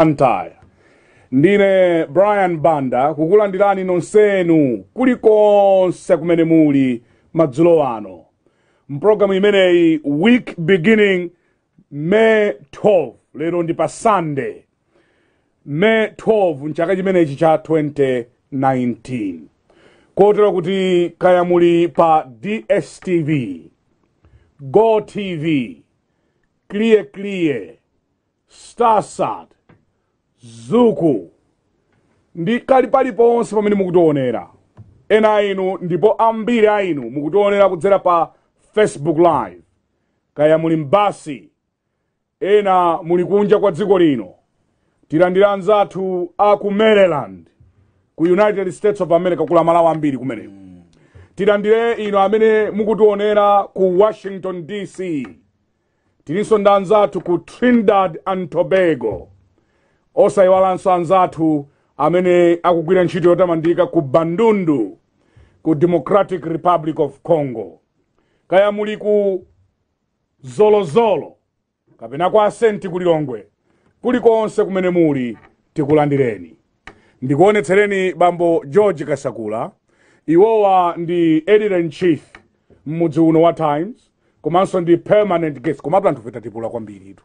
antaya ndine brian banda kukulandirani nonsenu kulikonse kumene muli madzulo ano mpulogalamu imeneyi week beginning may 12 lero ndi pa sunday may 12 mchaka chimenechi cha 2019 kotero kuti kaya muli pa dstv go tv clear clear starsat zuku ndi ndikali paliponse pamene mukutionera ena ainu ndipo ambiri ainu mukutionera kudzera pa facebook live kaya muli m'basi ena muli kunja kwa dziko lino tilandira anzathu aku maryland ku united states of america kulamalawo ambiri kumene tilandire ino amene mukutionera ku washington dc tilinso ndi anzathu ku trinidad and tobago osayiwalanso anzathu amene akugwira ntchito yotamandika ku bandundu ku democratic republic of congo kaya muli ku zolozolo kapena kwa asenti kulilongwe kulikonse kumene muli tikulandireni ndikuonetsereni bambo george kasakula iwowa ndi editor in chief m'mudzi uno wa times komanso ndi permanent guest komatu anthu petatipola kwambiri itu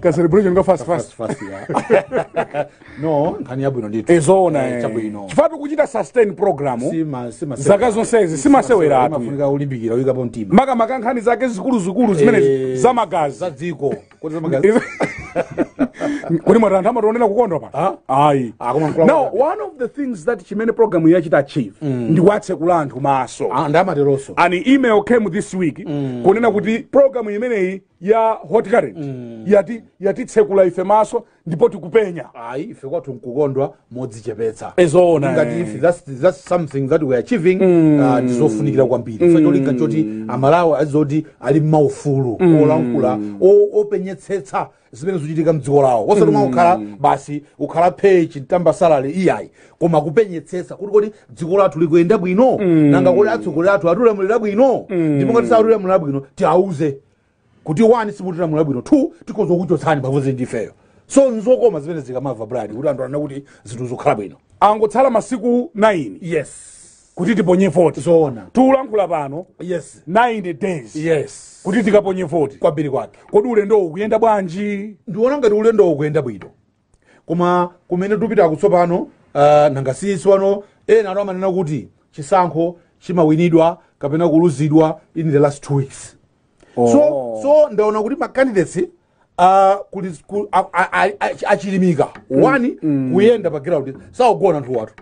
ka celebration nga fast fast no nkhani yabu ino nditu ezona eh, chifatu eh. kuchita sustain program zaka zonsezi izi simasewera atu mafunika ulimbikira uyikapo mtima makamaka nkhani zake zikulu zikulu zimene eh, zamagazi za dziko kuni mwatantha amationera kukondwa pa ah? Ah, one of the things that chimene programu yachita achieve mm. ndikuatsekula anthu maso ah, ndamateronso an email came this week mm. kunena kuti programu imeneyi ya hot current mm. yatitsekula ife maso ndipo tikupenya ayi ife kwathu nkukondwa modzichepetsa ezoona ngati eh. ife that's, that's something that we are achieving mm. uh, tizofunikira kwambiri mm. cholinga choti amalawi azizoti ali maufulu mm. olankhula openyetsetsa zimene zikuchitika mdziko lawo osati mwa mm. ukhala basi ukhala pechi mtamba iyayi koma kupenyetsetsa kuti kodi dziko lathu likuyenda bwino mm. nanga kodi atsogoleri athu atiulamulira bwino mm. ndipo ngati saatiulamulira bwino tiauze kuti wani simutilamulira bwino two tikozokuchotsani pamodzi ndifeyo so nzokoma zimene zikamamva brad kuti anthu anena zinthu zokhala bwino angotsala masiku 9 yes kuti tiponye voti zoona tulankhula pano yes 90 days yes kuti tikaponye voti kwambiri kwake kodi ulendo ukuyenda bwanji ndiona ngati ulendo ukuyenda bwino koma kumene tikupita kutsopano uh, nangasisi wano ena ano amanena kuti chisankho chimawinidwa kapena kuluzidwa in the last two weeks oh. so so ndaona kuti macandidates Ah, achilimika mm. wani mm. kuyenda pa ground saugona anthu watu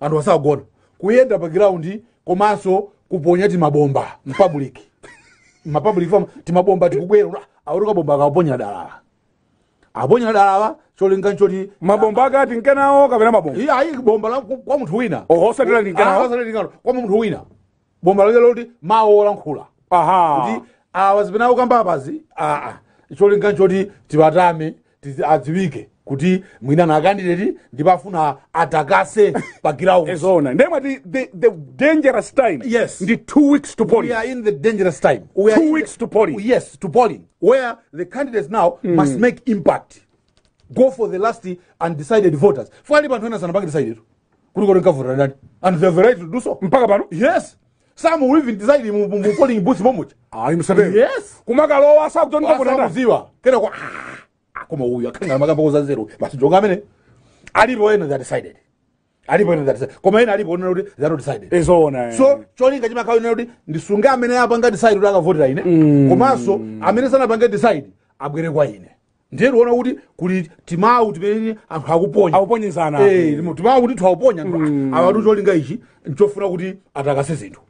anthu asaugona kuyenda pa ground komanso kuponya timabomba mpublic mapublic fam timabomba tikubwera awoto bomba akaponya dalala aponya dalala cholinga choti mabomba akati nkenawo kapena mabomba iya ayi bomba la kwa munthu wina oho oh, satela linkenawo ah, satela linkenawo kwa munthu wina bomba la loti mawo lankhula aha kuti awa ah, zipena ukamba apazi aa cholinga choti tibatame adziwike kuti mwina anakandireti ndipafuna atakase pa groundzoona ndemwe the, the dangerous time yes ndi two weeks to polling we are in the dangerous time we are weeks to polling yes to polling where the candidates now mm. must make impact go for the last undecided voters fali panthu ena sanapake kuti and they have the right to do so mpaka pano yes some will even decide mu mu polling booth momuti ayimusebe ah, yes kumagalowa sakutondeka kunena ziwa kero kwa ah, ah, koma uyu akangana magambo koza zero basi jonga amene alipo ena that decided alipo ena that decided koma ena alipo ena kuti that decided ezoona so choni kajima cholinga chimakaona kuti ndisunga amene banga decide vote akavotera ine mm. Kuma so amene sana banga decide abwere kwa ine ndiye tiona kuti kuli timawu timene anthu akuponya akuponyezana eh, timawu kuti tiwauponya anthu mm. awati cholinga ishi. nchofuna kuti atakase ndu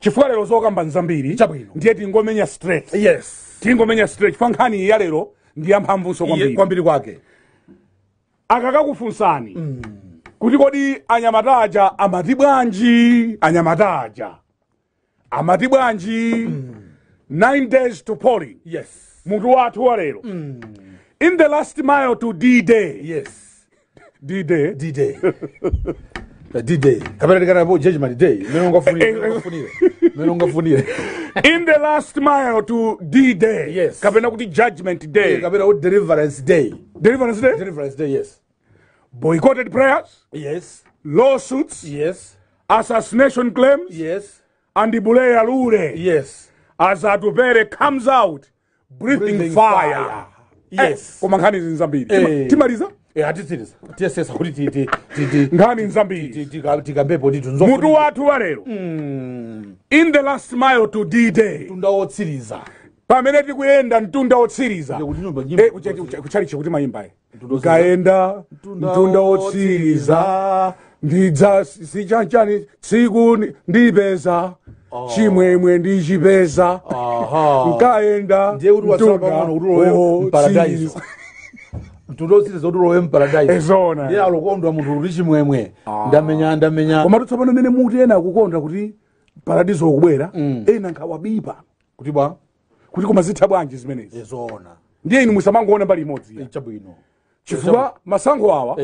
chifukwa lero zokamba nzambiri chabwino ndiye tingomenya straight yes tingomenya straight chifukwa nkhani iyi yalero ndi yamphamvunso kwambiri kwake akakakufunsani mm. kuti kodi anyamataja amati bwanji anyamataja amati bwanji mm. nine days to polling yes munthu wathu walero mm. in the last mile to d-day yes d-day d-day Eh, D-Day. Kabenerekana judgment day. Menongafunire. Menongafunire. In the last mile to D-Day. Yes. Kabena kuti judgment day. Eh, Kabena kuti deliverance day. Deliverance day? Deliverance day, yes. Boycotted prayers. Yes. Lawsuits. Yes. Assassination claims. Yes. And Bulea Alure? Yes. As Adubere comes out breathing, breathing fire. fire. Eh, yes. Eh, kwa mankhani zimbiri. Eh. Timaliza? Eh, hatitsirisa tiesesa kuti ngani nzambiiimutu wathu walero mm. in the last mile to ddaytundawotsiriza pamene tikuyenda mtunda wotsirizakuchalichi eh, kuti mayimbaye ngaenda mtunda wotsiriza ndidza sichanchani tsiku ndipeza chimwemwe ah. ndichipeza nkaenda mtunda wotsiriza tulosire zodula owe muparadise ezona eh, ye alokondwa munthu kuti chimwemwe ah. ndamenya ndamenya koma tutsopano mene muti ena akukonda kuti paradise okubwera mm. ena nkhawabipa kuti bwa kuti koma zitha bwanji zimenezi ezona eh, ndiye inu musamangoona mbali imodzi eh, chabwino chifukwa masankho awa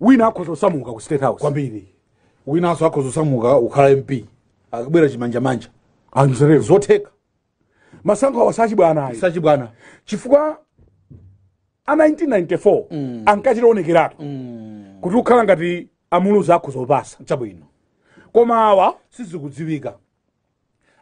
wina akhoza kusamuka ku state house kwambiri winanso akhoza kusamuka ukhala mp akubwera chimanjamanja zotheka masankho awa sachibwana ayi sachibwana chifukwa a 1994 mm. ankachitaonekeratu mm. kuti kukhala ngati amuluzi zakho zopasa chabwino koma awa sizikudziwika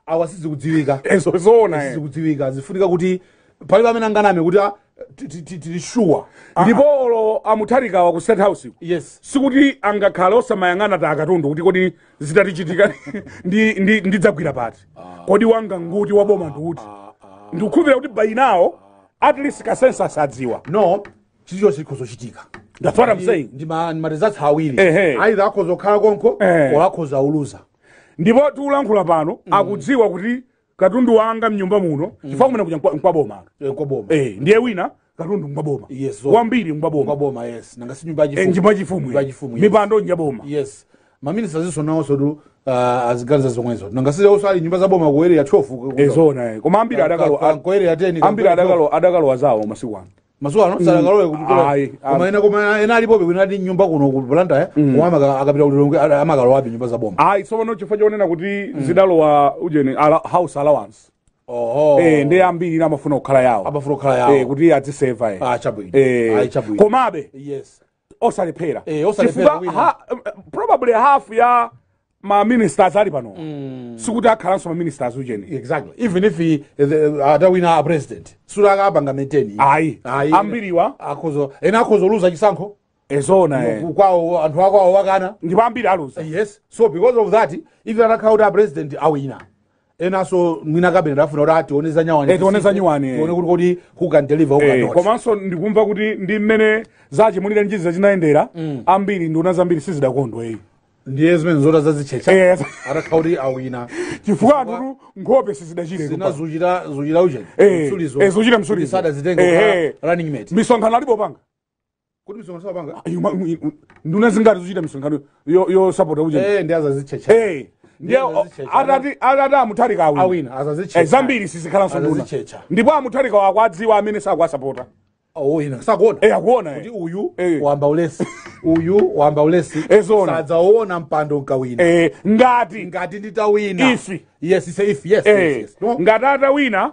awa sizikudziwika enso sizikudziwika zifunika kuti pali pamene anganame kuti tilishuwa ndipolo amutharikawa ku state house yes sikuti angakhale osamayang'ana ta akatundu kuti kodi zitatichitika ndidzagwira pati kodi wanganguti waboma ndikuti ndikukhulupirira kuti bayinawo at least kasensa sadziwa no chizicho chili kuzoshitika that's what i'm saying ndi ma results awiri ehe aidha akhoza okhala konko uluza ndipo tiulankhula pano mm. akudziwa kuti katundu wanga mnyumba muno mm. chifukwa kumene kuja kwa boma eh ndiye wina katundu boma yes wambiri nkwaboma boma yes nanga si nyumba yachifumu eh, nyumba yachifumu mipando nyaboma eh. yes maminista zinso sodu uh, azigaluza zomwe zoti nanga sija usali nyumba za boma kuwere yachofu ezona koma ambiri adakalo ya teni ambira adakalo adakalo wazao masiku ano masuwa no sala mm. galowe kutukula koma ina koma ina alipobe kuna ndi nyumba kuno ku Planta eh mm. koma akapita ulilonge amagalo wapi nyumba za boma ai so pano chifukwa chonena kuti mm. zidalo wa ujeni ala, house allowance Oh, oh. Eh ndi ambiri na mafuno kala yao. amafuna kala yao. eh kuti ati save ai. ah chabwino eh ai chabwino komabe yes osalephera eh ha, probably half ya maministers ali pano mm. sikuti akhalanso ministers ucheni exactly even if he eh, the uh a president Suraga banga meteni. menteni ayi ambiriwa Akozo. ena akhozo luza chisankho ezona eh. kwawo anthu akwawo wakana ndipo ambiri aluza eh, yes so because of that if anakhala kuti a president awina enanso mwina kabinet afuna kuti ationeza nyawanitioneza nyuwani tione kuti kuti kukandeliva komanso ndikumva kuti ndi mmene zachimunire njizi zachinayendera mm. ambiri nduna zambiri sizidakondweyi ndiye zimene nzota zazichecha yes. Ee. awina chifukwa anthu nkhope sizidachire zinazuchira uche zuchira ee. msulizosadzitenga ee, running mate misonkhano alipo panga kuti nduna zuchita misonkhano yosapota uche ndi azazichecha awina zambiri sizikhalanso ndipo amutharika wakwadziwa amene sakwasapota Oh, owina sakuona eh akuona eh. kuti uyu eh. wamba ulesi uyu wamba ulesi ezona eh, sadzaona mpando nkawina eh ngati ngati nditawina ifi yes ise ifi yes, eh. yes, yes. No? ngati atawina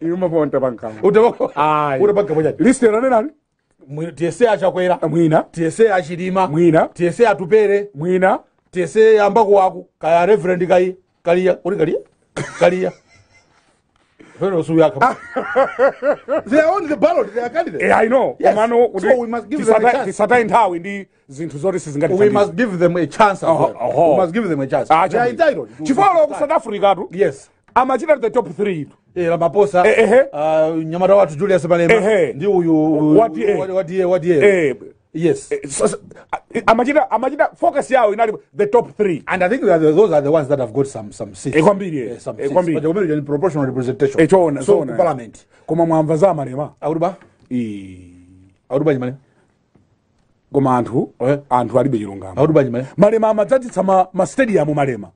iwe mapawoni tabankamu utabankamu chati lisiti ena nenani tiyese achakwera mwina tiyese achidima mwina tiyese atupere mwina tiyese yambakuwaku kaya reverend kayi kaliya kuti kaliya kaliya they are on the ballot they are candidates yeah, i know yes. mano so we must give tisata, them a chance tisata nthawi ndi zinthu zoti sizingati we must give them a chance oh oh we must give them a chance ah, they are entitled chifolo ku south africa tu yes amachita the top 3 tu eh la maposa eh, eh, uh, eh. ah, nyamata wathu Julius Malema eh, eh. ndi uyu wati wadi wadi eh yes eh, so, so, amachita amachita focus yao inali the top 3 and i think that those are the ones that have got some some seats ekwambiri eh, eh. eh, some seats but kwambiri ni proportional representation eh, chona, so zona parliament koma mwamva za Malema auruba eh auruba Malema koma anthu anthu alibe chilungamo auruba Malema Malema amadzatitsa ma, ma stadium Malema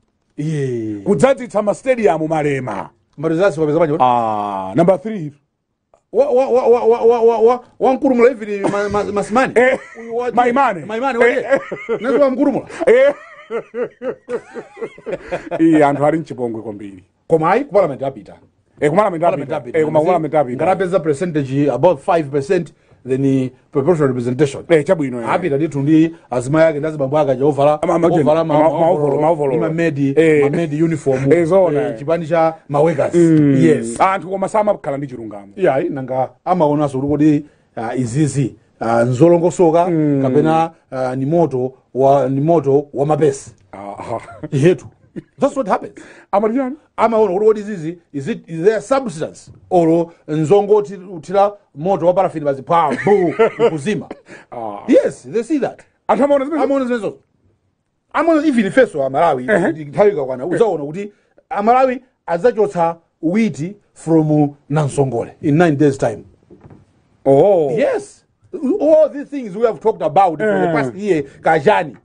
kudzadzitsa mastadium malema namba 3 ah, hivi wamkurumula ivini masimani eh, maimane maimane nazo wamkurumula eh, eh. iye anthu ali mchipongwe kwambiri koma ayi kupalamenti apita kumalamenti apita kumalamenti apita ngatapeza percentage about 5 percent then proportional representation eh chabu ino hapi tati tundi azima yake ndazi bambo ake ajaovala imamedi mamedi uniform eh zona eh, chipani cha mawegas mm. yes anthu koma samakhala ndi chilungamo yayi nanga amaonanso uli kodi ah, izizi ah, nzolongosoka mm. kapena ah, ni moto wa mapesi yetu That's what happens. Ama lyani? what is kuti is it is there substance Oro nzongo utira moto wa paraffin bazi pa bu kuzima. ah. Yes, they see that. Anthu amaona zimezo. Amaona zimezo. Amaona even feso wa Malawi uh -huh. nthawi ikakwana uzaona kuti Amalawi adzachotsa witi from Nansongole in 9 days time. Oh. Yes. All these things we have talked about uh for the past year, Kajani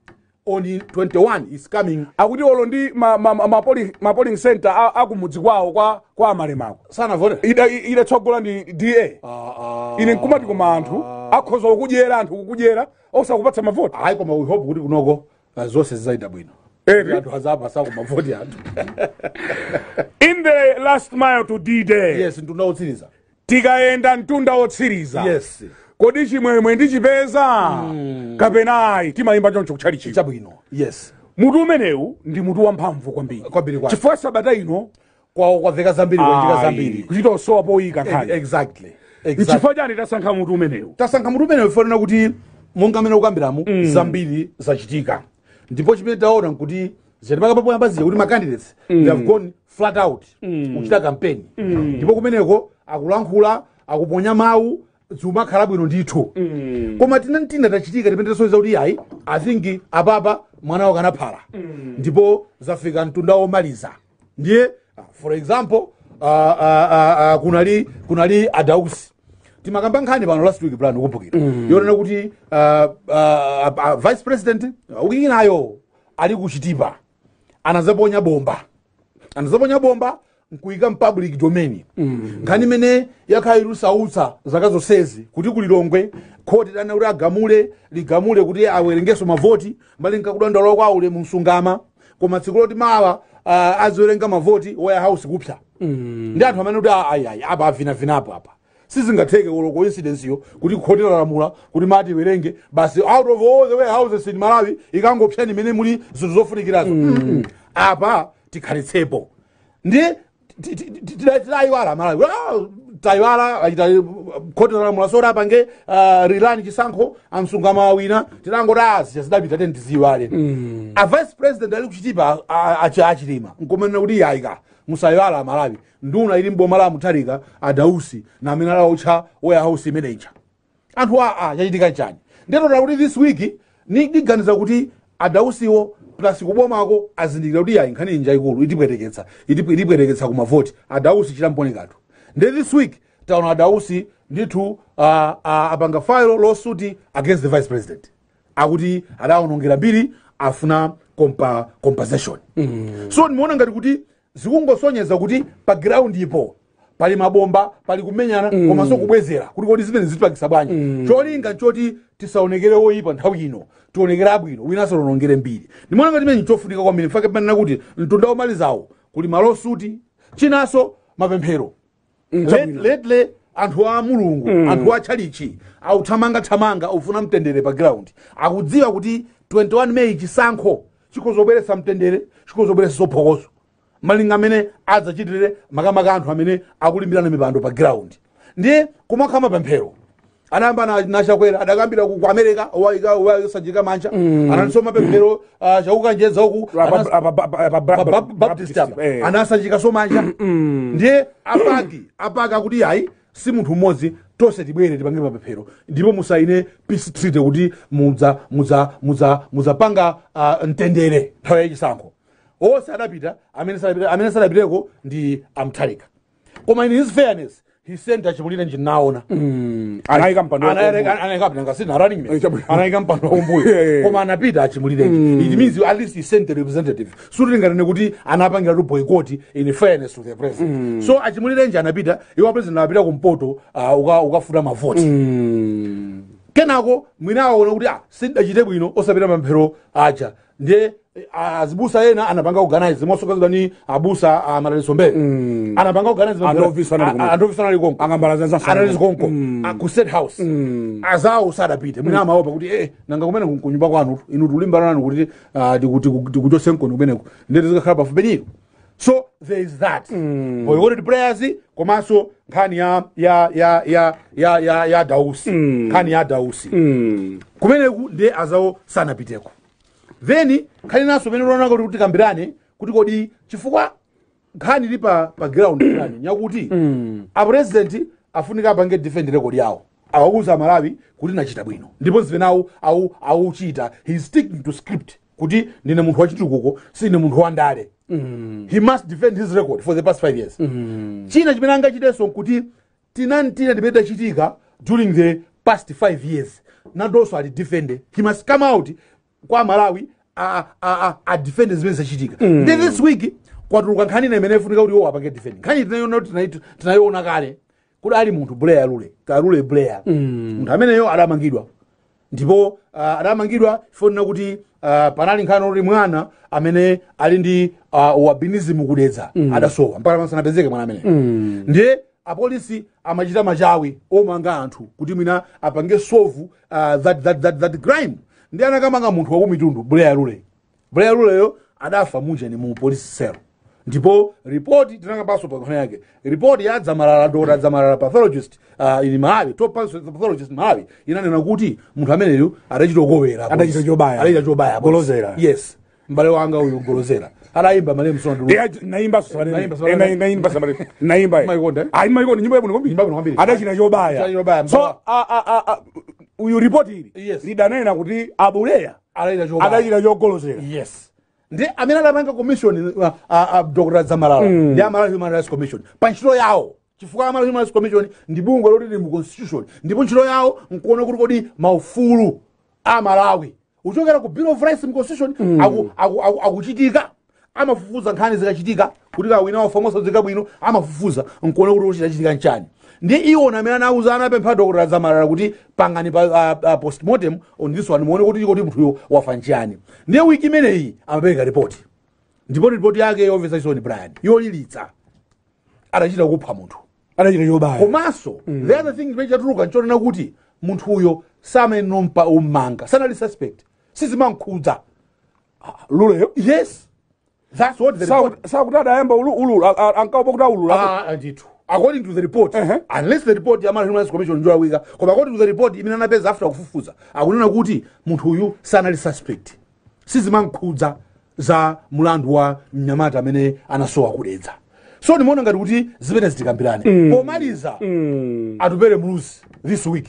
on 21 is coming akuti olo ndi ma, ma, ma, ma, polling, ma polling center akumudzi kwawo kwa kwa amalemako sanavota ida idatsogola ndi da ah, ah, ine nkumati koma anthu akhoza kukudyera anthu kukudyera osakupatsa mavota ayi koma we hope kuti kunoko eh, zonse zizayida bwino anthu azapasa kumavoti anthu in the last mile to d-day yes ndu nduna otsiriza tikayenda ntunda otsiriza yes kodishi mwemwe ndi chipeza mm. kapenayi timayimba choncho kuchali chino chabwino yes mutu umenewu ndi mutu wamphamvu kwambiri kwambiri kwa chifukwa sabata ino kwa kwamveka zambiri kuchitika zambiri kuchita osowa poyika e- khale exactly exactly chifukwa chani tasankha mutu umenewu tasankha mutu umenewu ifanira kuti monga amene ukambiramo mm. zambiri zachitika ndipo chimene taona nkuti zitapaka papoyamba ziya kuti ma candidates mm. they have gone flat out mm. kuchita kampeni hmm. ndipo kumeneko akulankhula akuponya mawu zumakhala bwino ndithu mm. koma tinantina tachitika tipende soeza kuti yayi athingi apapa mwanawo kanaphala mm. ndipo zafika mtunda womaliza ndiye ah, for example uh, ah, uh, ah, uh, uh, kunali kunali adausi timakamba nkhani pano last week plan ukumbukira mm. yonena kuti uh, uh, uh, vice president wiki inayo ali kuchitipa anazaponya bomba anazaponya bomba nkuika mpublic domain mm. nkhani imene yakhayilusautsa zaka zonsezi kuti kulilongwe khoti dana kuti agamule ligamule kuti awerengeso mavoti mbali nkakudandalawo kwa ule mumsungama koma tsiku loti mawa uh, aziwerenga mavoti waya house kupsa mm. ndi anthu amene kuti ayayi apa avinavinapa apa sizingatheke coincidenceyo kuti khoti lalamula kuti mati werenge basi out of all the warehouses in malawi ikangopsani imene muli zinthu zofunikirazo mm. mm apa tikhalitsepo ndi tidaiwara malawi taiwala khotera apange uh, rilani chisankho mm. a vice president ali kuchitipa achilima kuti yayika malawi nduna ili mboma la adausi na amene warehouse manager anthu chachitika chani this week kuti adausiwo plus kukomako azindikira kuti yai nkhani inja ikulu itipweteketsa itipweteketsa kumavoti adausi chitamponekatu ndi this week taona adausi ndithu uh, uh, apanga failo losuti against the vice president akuti adawonongera mbiri afuna compa, compensation mm. so nimeona ngati kuti zikungosonyeza kuti pa ground ipo pali mabomba pali kumenyana mm. koma kuti kulikoti zimene zitipakisabwanyi mm. cholinga choti tisaonekere oyipa nthawi ino tionekere abwino wina asaonongere mbiri ndimaona ngati chimene chofunika kwambiri mfake panena kuti mtunda womalizawo kuli malosuti chinaso mapemphero mm, letle anthu a mulungu mm. anthu atchalichi authamangathamanga ufuna mtendere pa ground akudziwa kuti 21 may chisankho chikhoza kubweretsa mtendere chikhoza kubweretsa zophokozo malinga amene adzachitire makamaka anthu amene akulimbirana mipando pa ground ndiye kumakha mapemphero anayamba nachakwera adakambira ku america wasajika mancha anasoma pemphero chakukanjeza uku baptist eh. anasajika so mancha mm, mm. ndiye apaki apaki akuti ayi si munthu mmodzi tonse tibwere tipange mapemphero ndipo musaine peace kuti muzapanga mtendere ah, nthawi yachisankho ose adapita amene sadapiteko ndi amtalika koma in his fairness he sent achimulire njinaona mm, anayika mpando wakumbuyo koma anapita achimulireki mm. it means at least he sent a representative sutilingatane kuti anapangira tu boycott in fairness to the president mm. so achimulirenge anapita iwo president anapita kumpoto ukafuta uh, mavoti kenako mwina aona kuti ah, sindachite bwino osapita mamphero aja ndiye azibusa yena anapanga kuganize mwasoka zidani abusa amalaliso mbele mm. anapanga kuganize andovisana likonko angambalazananalezi konko mm. ku state house mm. azawo sadapite mwina mm. amaopa kuti eh, nanga kumene kunyumba kwanu inu tulimbalanani kuti uh, tikuchose mkono kumeneku ndete zikakhala pafupi peniko so there is that mm. boycotted prayers komanso nkhani ya ya ya ya ya ya, ya dausi mm. nkhani ya dausi mm. kumeneku ndiye azawo sanapiteko then khali naso mene ulonako kuti tikambirane kuti kodi chifukwa nkhani ili pa ground kani nyakuti mm. a president afunika apange defend record yawo awakuza malawi kuti nachita bwino ndipo zimenawo auchita he sticking to script kuti ndine munthu wachitukuko sine munthu wandale mm. he must defend his record for the past five years mm. china chimene angachiteso nkuti tinantina ndimene tachitika during the past five years nandonso ali defende he must come out kwa malawi adefendi zimene zachitika mm. ndi this week kwatuluka nkhani ina imene ifunika kuti iwo apange defendi nkhani tinayiona kuti tinayiona kale kuti ali munthu blair lule kalule blair mm. munthu ameneyo adamangidwa ndipo uh, adamangidwa chifonena kuti uh, panali nkhani oti mwana amene ali ndi uh, wabinizimu kudedza mm. adasowa mpaka masanapezeke mwana amene mm. ndiye apolisi amachita machawi omanga anthu kuti mwina apange sovu uh, that, that, that, that crime ndi anakamanga munthu wakumitundu blair lule blair luleyo adafa munjeni mu police cell ndipo ripoti tinangapanso pakona yake ripoti ya dzamalala dota dzamalala pathologist uh, ili maavi top pathologist maavi inanena kuti munthu ameneyu adachita okowera adachita chobaya adachita chobaya golozera yes mbale wanga uyu golozera adaimba malemu sona ndi naimba sona naimba sona naimba ayi maikonda nyimbo yabo nikombi adachita chobaya so a a a uyu ripoti ili yes. lidanena kuti abuleya adachita chogolosera yes ndi amene adapanga commission uh, uh, uh, dr zamalala mm. ndi amala human rights commission pa ntchito yawo chifukwa amala human rights commission ndi bungwe lotili mu constitution ndipo ntchito yawo nkuona kuti kodi maufulu a malawi uchokera ku bill of rights mu constitution mm. akuchitika amafufuza nkhani zikachitika kuti kawina wafamosa zikabwino amafufuza nkuona kuti uchitika nchani ndi iwo amene awuzana apempha dokotera zamalala kuti pangani pa uh, uh, postmortem on this one muone kuti chikoti munthuyo wafa nchiyani ndiye wiki imeneyi amapereka ripoti ndipo ripoti yake ofesa sison brian yolilitsa adachita kupha munthu adachita chobaya komanso mm. the other thing imene chatuluka nchonena kuti munthuyo samenompa ummanga sanali suspect sizimankhudza ah, luleyo yes that's what the report. Sa sakutadayamba ululu ankaopa kuti ah, ah, ndithu according to the report uh -huh. unless the report ya Human Rights Commission ndio koma according to the report imene anapeza after kufufuza akunena kuti munthu uyu sanali suspect sizimankhudza za mulandu wa mnyamata amene anasowa kudedza so nimaona ngati kuti zimene zitikambirane mm. pomaliza mm. atupere mulusi this week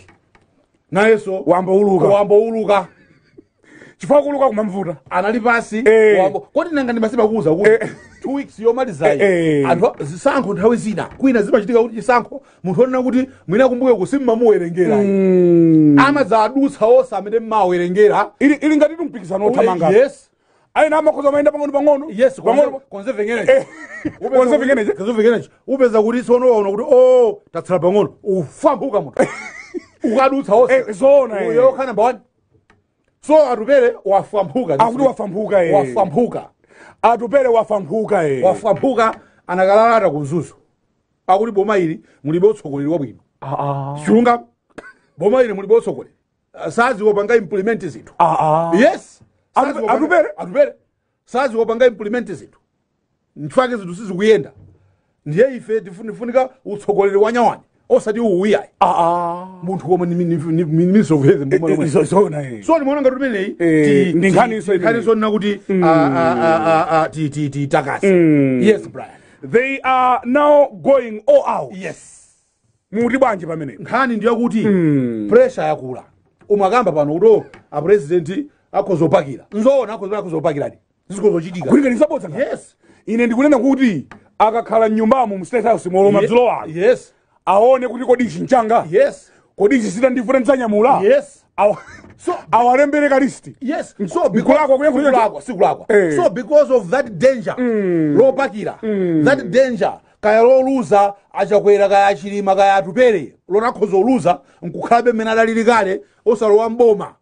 nayenso wambouluka wambouluka chifukwa kuluka kumamvuta anali pasi eh. kodi nanga ndimaseba kuuza kuti eh. two weeks yomalizayi eh. anthu zisankho nthawi zina kwina zimachitika kuti chisankho munthu onena kuti mwina kumbuke kusimmamuwerengera mm. amadza adutsa osa amene mmawerengera ili ngati tumpikisano othamanga yes aina amakhoza amayenda pang'ono pang'ono yes konze vingenecho upeza kuti tsono waona kuti o oh, tatsala pang'ono ufambuka munthu ukadutsa osa zoona yokha number one so atupere wafwambhuka akuti ah, wafwambhuka eh. wafwambhuka atupere wafwambhuka eh. wafwambhuka anakalala kuzuzu akuti boma ili mulibe utsogoleri bwino chilunga ah, ah. boma ili mulibe utsogoleri saziwopa nga implement zinthu yes atupere atupere saziwopa implement zinthu ntchwake zinthu sizikuyenda ndiye ife tifunika utsogoleri wanyawanya osati uwiyayi ah, ah. munthu womwe mizovuheze eh, eh, so nimaona ngati umeneyi nakuti titakasi yes brian they are now going all out yes muti bwanji pamene nkhani ndiyo kuti mm. pressure yakula umakamba pano uto apresident akhozopakira nzoona akhozopakiradi zizikozocitikairinganiza bodza yes ine ndikunena kuti akakhala mnyumbamo mu state house moloma yes. dzilowalo yes aone kuti kodi ichi mchanga yes kodi ichi sita ndivu tanzanyamula yes Awa, so awalembereka listi yes so sikulakwa eh. so because of that danger mm. lopakira mm. that danger kaya loluza achakwera kaya achilima kaya atupere lonakhoza oluza nkukhalabe mmene adalili kale osalowa mboma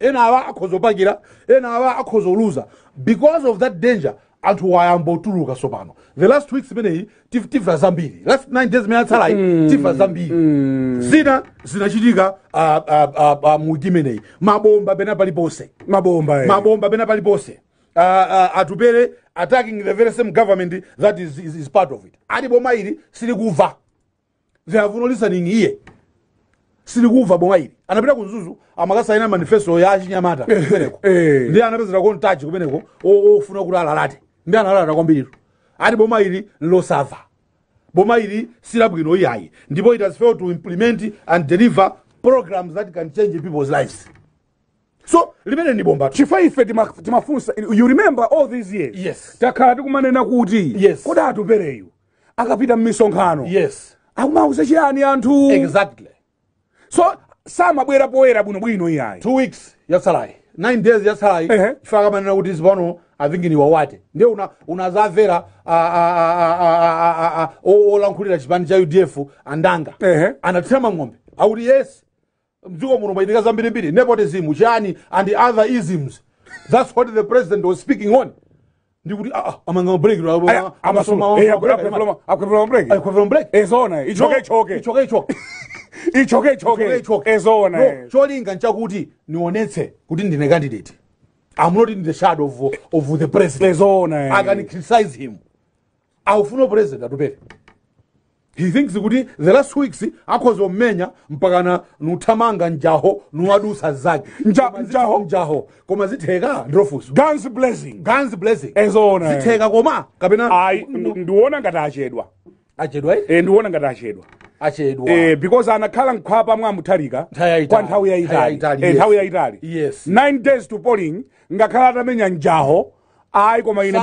ena awa akhoza opakira ena awa akhoza oluza because of that danger anthu waya ambotuluka tsopano the last weeks imeneyi timva zambiri last nine days imene atsalayi mm. timva zambiri mm. zina zinachitika uh, uh, uh, muji imeneyi mabomba pena palipose mabomba eh. mabomba pena palipose uh, uh, atupere attacking the very same government that is, is, is part of it ati boma ili silikumva they have no listening iye silikumva boma ili anapita kunzuzu amakasaina manifesto ya achinyamata kumeneko eh. ndiye anapezera kontachi kumeneko ofuna kuti alalate ndi analalata kwambiri ati boma ili nlosava boma ili silabwino iyayi ndipo it has failed to implement and deliver programs that can change people's lives so limene ni bomba chifukwa ife timafunsa you remember all these years yes takhala tikumanena kuti yes kodi atupereyu akapita mmisonkhano yes akumauze chiyani anthu exactly so samabwera poyera bwinobwino iyayi two weeks yatsalayi nine days yatsalayi uh -huh. ife akamanena kuti zipano avingi ni wawate ndio una, unazamvera olankhulira chipani cha udf andanga anatema ng'ombe auti yes mdziko muno mwayitika zambirimbiri nepotism chani and other isms that's what the president was speaking on ndikuti amanga break nchakuti nionetse kuti ndine candidate I'm not in the shadow of, of the president. Ona, eh. I can criticize him. Aufuna president atupete. He thinks kuti the last weeks akhoza umenya mpakana nuthamanga njaho nuwadusa zake. Nja, njaho njaho koma zitheka ndirofuso. Guns blazing. Guns blazing. Ezona. Zitheka koma kapena Ai ndiona ngati achedwa. Achedwa? Eh, eh ndiona ngati achedwa. achedwa eh because anakhala nkhwapa mwamuthalika kwa nthawi yayitali nthawi yayitali 9 eh, days to polling ngakhala atamenya njaho ayi koma ine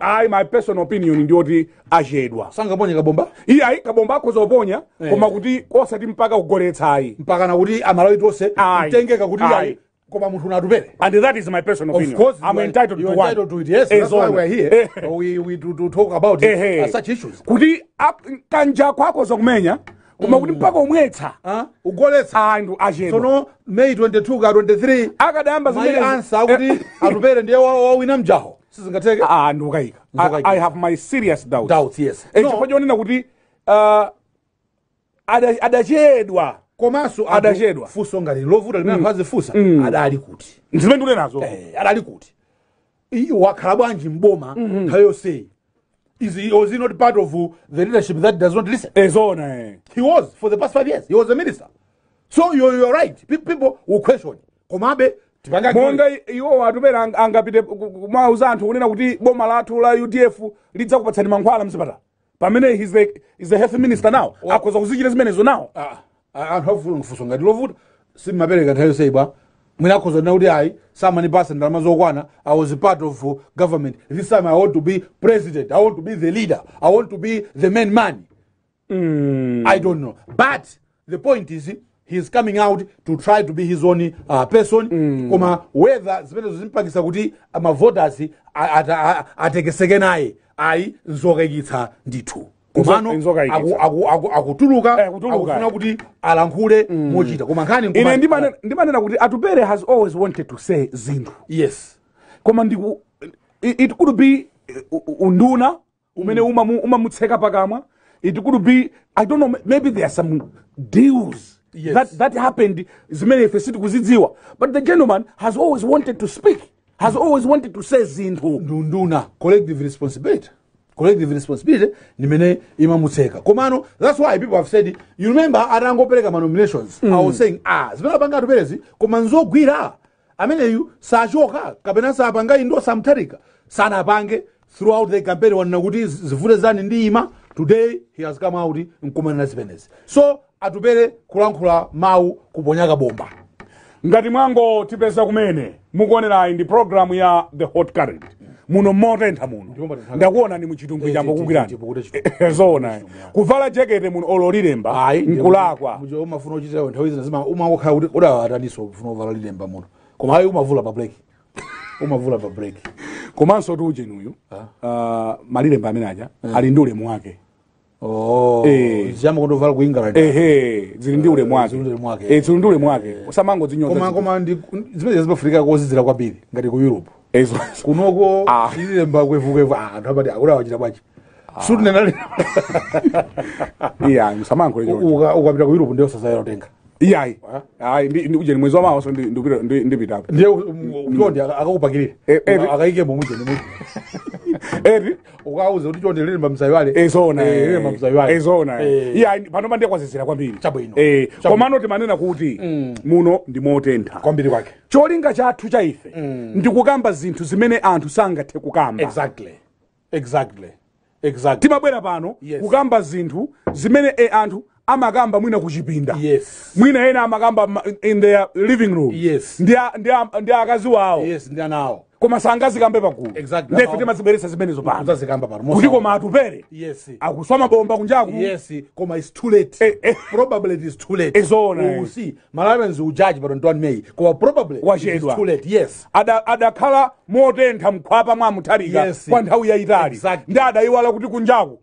ayi my personal opinion ndioti achedwa sangaponye kabomba iye ayi kabomba akhoza uponya eh. koma kuti kosa ti mpaka kugoletsayi mpaka nakuti amalawi tonse mtengeka kuti ayi koma munthu unatupere and that is my personal opinion of course i'm entitled to one entitled to it yes that's why we're here eh. we we do, to talk about it, eh, such issues kuti kanja kwakhoza kumenya koma kuti mpaka omwetsa ugoletsa anthu achedwa tsono may 22 ka 23 akadayamba zimene ansa akuti eh, eh. atupere ndiye wawina mjaho sizingatheke ah, ndikukayika i have my serious doubts doubts yes eh, chifukwa chonena kuti uh, adachedwa komaso adachedwa fuso ngati lovuta limene mm. anthu azifunsa mm. adali kuti ndizimene eh, adali kuti iwo wakhala bwanji mboma mhm. nthawi yonseyi is he, was he not part of uh, the leadership that does not listen? Ezone. Eh? He was for the past five years. He was a minister. So you're, you're right. People will question. Komabe monga iwo watu bera angapite kumauza anthu kunena kuti boma lathu la udf lidzakupatsani mankhwala mzipatala pamene is the, is the health minister now akhoza kuzichita zimenezo now anthu ah, ah, ah, afufuso ngati lovuta simmapereka nthawi yonse ibwa mwinakhuzana kuti ayi samanipasa ndalama zokwana i was part of government this time i want to be president i want to be the leader i want to be the main man mm. i don't know but the point is he is coming out to try to be his own uh, person mm. koma whether zimenezo zimpangisa kuti mavoters atekeseke naye ayi nzokekitsa ndithu kumano akutuluka akufuna kuti alankhule mochita mm. koma nkhani ine ndimanena kuti atubere has always wanted to say zinthu yes koma ndiku it could be uh, unduna umene mm. umamutseka pakamwa it could be i don't know maybe there are some deals yes. that, that happened zimene ife kuzidziwa but the gentleman has always wanted to speak has mm. always wanted to say zinthu ndunduna collective responsibility collective responsibility nimene imamutseka komano that's why people have said you remember atangopereka ma nominations mm. i was saying ah zimene apangatu perezi koma nzogwira ameneyu sachoka kapena sapangayi ndo samtharika sanapange throughout the campaign wanena kuti zivute zani ndi ima today he has come out mkumanana zimenezi so atupere kulankhula mawu kuponyaka bomba ngati mwango tipeza kumene mukuonerayi ndi programu ya the hot current muno motentha muno ndakuona ni muchitungu jambo kukirani zoona kuvala jekete muno ololilemba nkulakwa umafuna uchitira nthawi izi lazima umakhala udawataniso kufuna uvala lilemba muno koma ayi umavula pa break umavula pa break komanso tu uchenuyu malilemba amene aja ali ndi ulemu wake ziyamakondovala ku england zili ndi ulemu wake zili ndi ulemu wake samangodzinyoza zimene zimafurika kozizira kwambiri ngati ku europe kunoko ah. ilile mbakwevukevu anthu ah, amati akula wachita bwachi ah. sutinenali iya msamankho ukapita ku europe ndiyo utenga iyayi ah, hayi uje mwezi wa maso ndipitapo ndiye chondi mm. akakupakilira eh, eh, akayikembo muje nimwe eti eh, ukauze kuti chondi lilimba msayi wale ezona lilimba msayi wale ezona iyayi panoma ndiyakwazizira kwambiri chabwino komano timanena kuti mm. muno ndimotentha kwambiri kwake cholinga chathu cha ife mm. ndikukamba zinthu zimene anthu sangathe kukamba exactly exactly exactly timabwera pano kukamba zinthu zimene e anthu amagamba mwina kuchipinda yes. mwina ena amagamba in their living room yes. ndi akazi wawo yes, nao koma sangazikambe pakulo exactly. ndefe timaziberesa zimenezo panokuti koma atupere yes. akusoma bomba kunjaku yes. koma is too late eh, eh. probably it is too late izoona eh. usi malawenzi ujaji but don't may koma probably wachedwa too late yes adakhala ada motentha mkhwapa mwa mutharika yes. kwa nthawi yayitali exactly. ndi adaiwala kuti kunjaku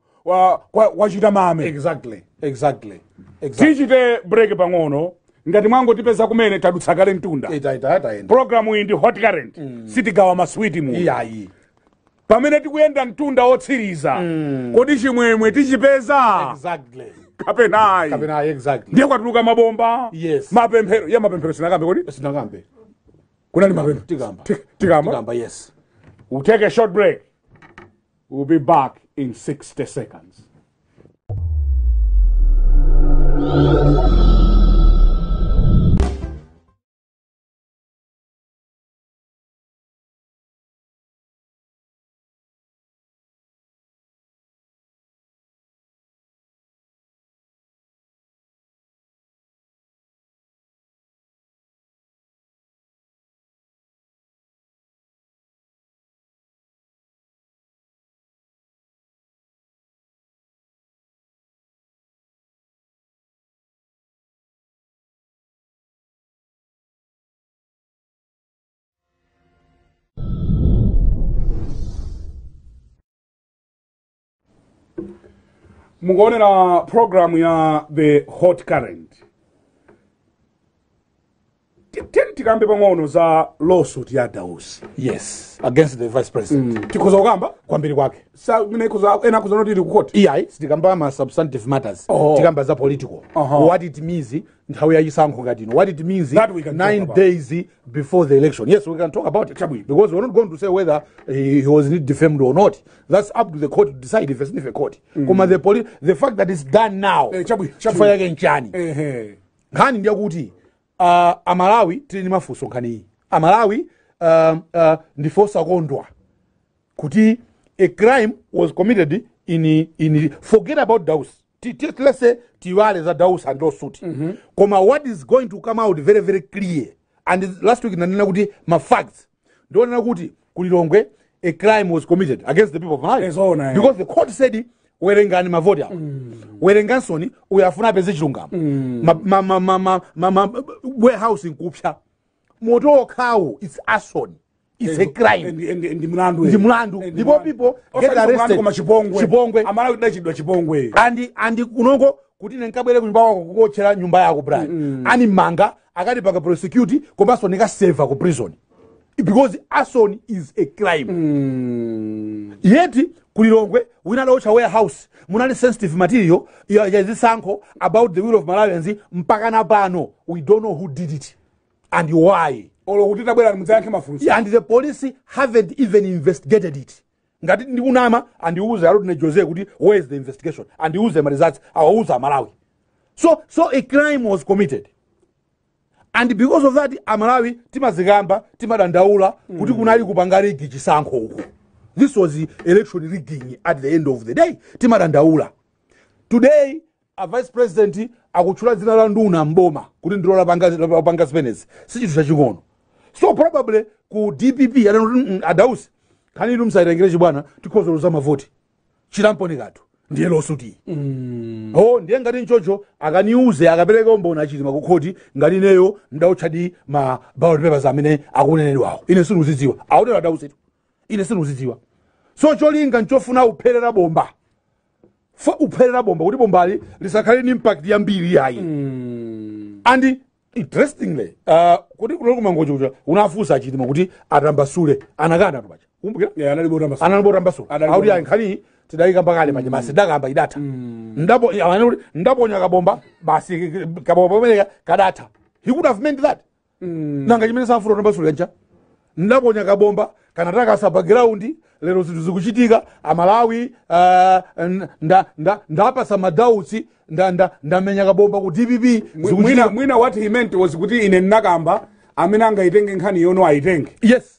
wachita wa, wa mame exactly exactly, exactly. tichite break pang'ono ngati mwangotipeza kumene tadutsa kale mtunda programu iyi ndi hot current mm. sitigawa maswiti mu iyayi pamene tikuyenda mtunda otsiriza mm. kodi chimwemwe tichipeza exactly. kapenayi kapenayi exactly. ndiye kwatuluka mabomba yes. mapemphero ya mapemphero sinakambe kodi sinakambe kunali mapemphero tikamba tikamba tikamba yes we'll take a short break we'll be back in 60 seconds Thank you. mungone na programu ya the hot current tikambe pang'ono za lawsuit ya Daus yes against the vice president mm. tikuza ukamba kwambiri kwake sa ena kuza noti sitikamba ma substantive matters oh. tikamba za political uh -huh. what it means nthawi ya chisankho katino what it means That we can days before the election yes we can talk about it Chabui. because we're not going to say whether he, he was defamed or not that's up to the court to decide if it's not a court mm. koma the the fact that it's done now chifukwa eh, yake nchani nkhani ndiyakuti uh, amalawi tili ni mafunso nkhaniyi amalawi um, uh, uh, ndife osakondwa kuti a crime was committed in, in forget about daus let's say tiwale za daus and lawsuit mm -hmm. koma what is going to come out very very clear and last week nanena kuti ma facts ndionena kuti kulilongwe a crime was committed against the people of malawi eh. because the court said werengani mavoti ao mm. werengani soni uyafuna apeze chilungamo mm. warehousing kupsha moto wokhawo its ason its a crime ndi mlandu ndipo peoplechipongwe andi unongo kuti nenkabwere kunyumba kwako kukotchera nyumba yako brian mm. animanga akati paka prosecuti komanso nikasevha ku prisoni because arson is a crime mm. yeti kulilongwe winadaucha warehouse munali sensitive material yazisankho about the will of malawians mpaka na pano we don't know who did it and why and the police haven't even investigated it ngati ndikunama andiuze aloti ne jose kuti where is the investigation andiuze maresults awauza malawi so so a crime was committed and because of that amalawi timazikamba timadandaula kuti mm. kunali kupanga rigi chisankho uko this was election rigging at the end of the day timadandaula today a vice president akutchula dzina la nduna mboma kuti ndilo lapanga zimenezi sichithu chinthu chaching'ono so probably ku dpp mm, adausi khanitu msayitengere chibwana tikhozolo za mavoti chitamponi katu ndiye losutira mm. o oh, ndiye ngati nchocho akaniuze akapereka umboni achitima kukhoti ngati ineyo mdautchadi ma ballot papers amene akuneneredwawo ine sindiuzidziwa aunero adauzitu ine sindiuzidziwa so cholinga nchofuna upherera bomba fo upherera bomba kuti bombali lisakhale ni impact yambiri yayi mm. and interestingly uh, ah, kuti kumangochocha unafusa achitima kuti atambasule anakana tupacha kumbukira yeah, analimbotambasula analimbotambasula auti ankhani tidayika kale manje basi dakamba idatha mm. ndaponya kabomba basi kabomba pameneka kadatha he could have meant that mm. nanga chimene safuna utambasulira ncha ndaponya kabomba kana takasaba ground lero zinthu zikuchitika amalawi uh, ndapasa madauts ndamenya kabomba ku dpp mwina what he meant was kuti ine ndinakamba amene angaitenge nkhani yono ayitenge. yes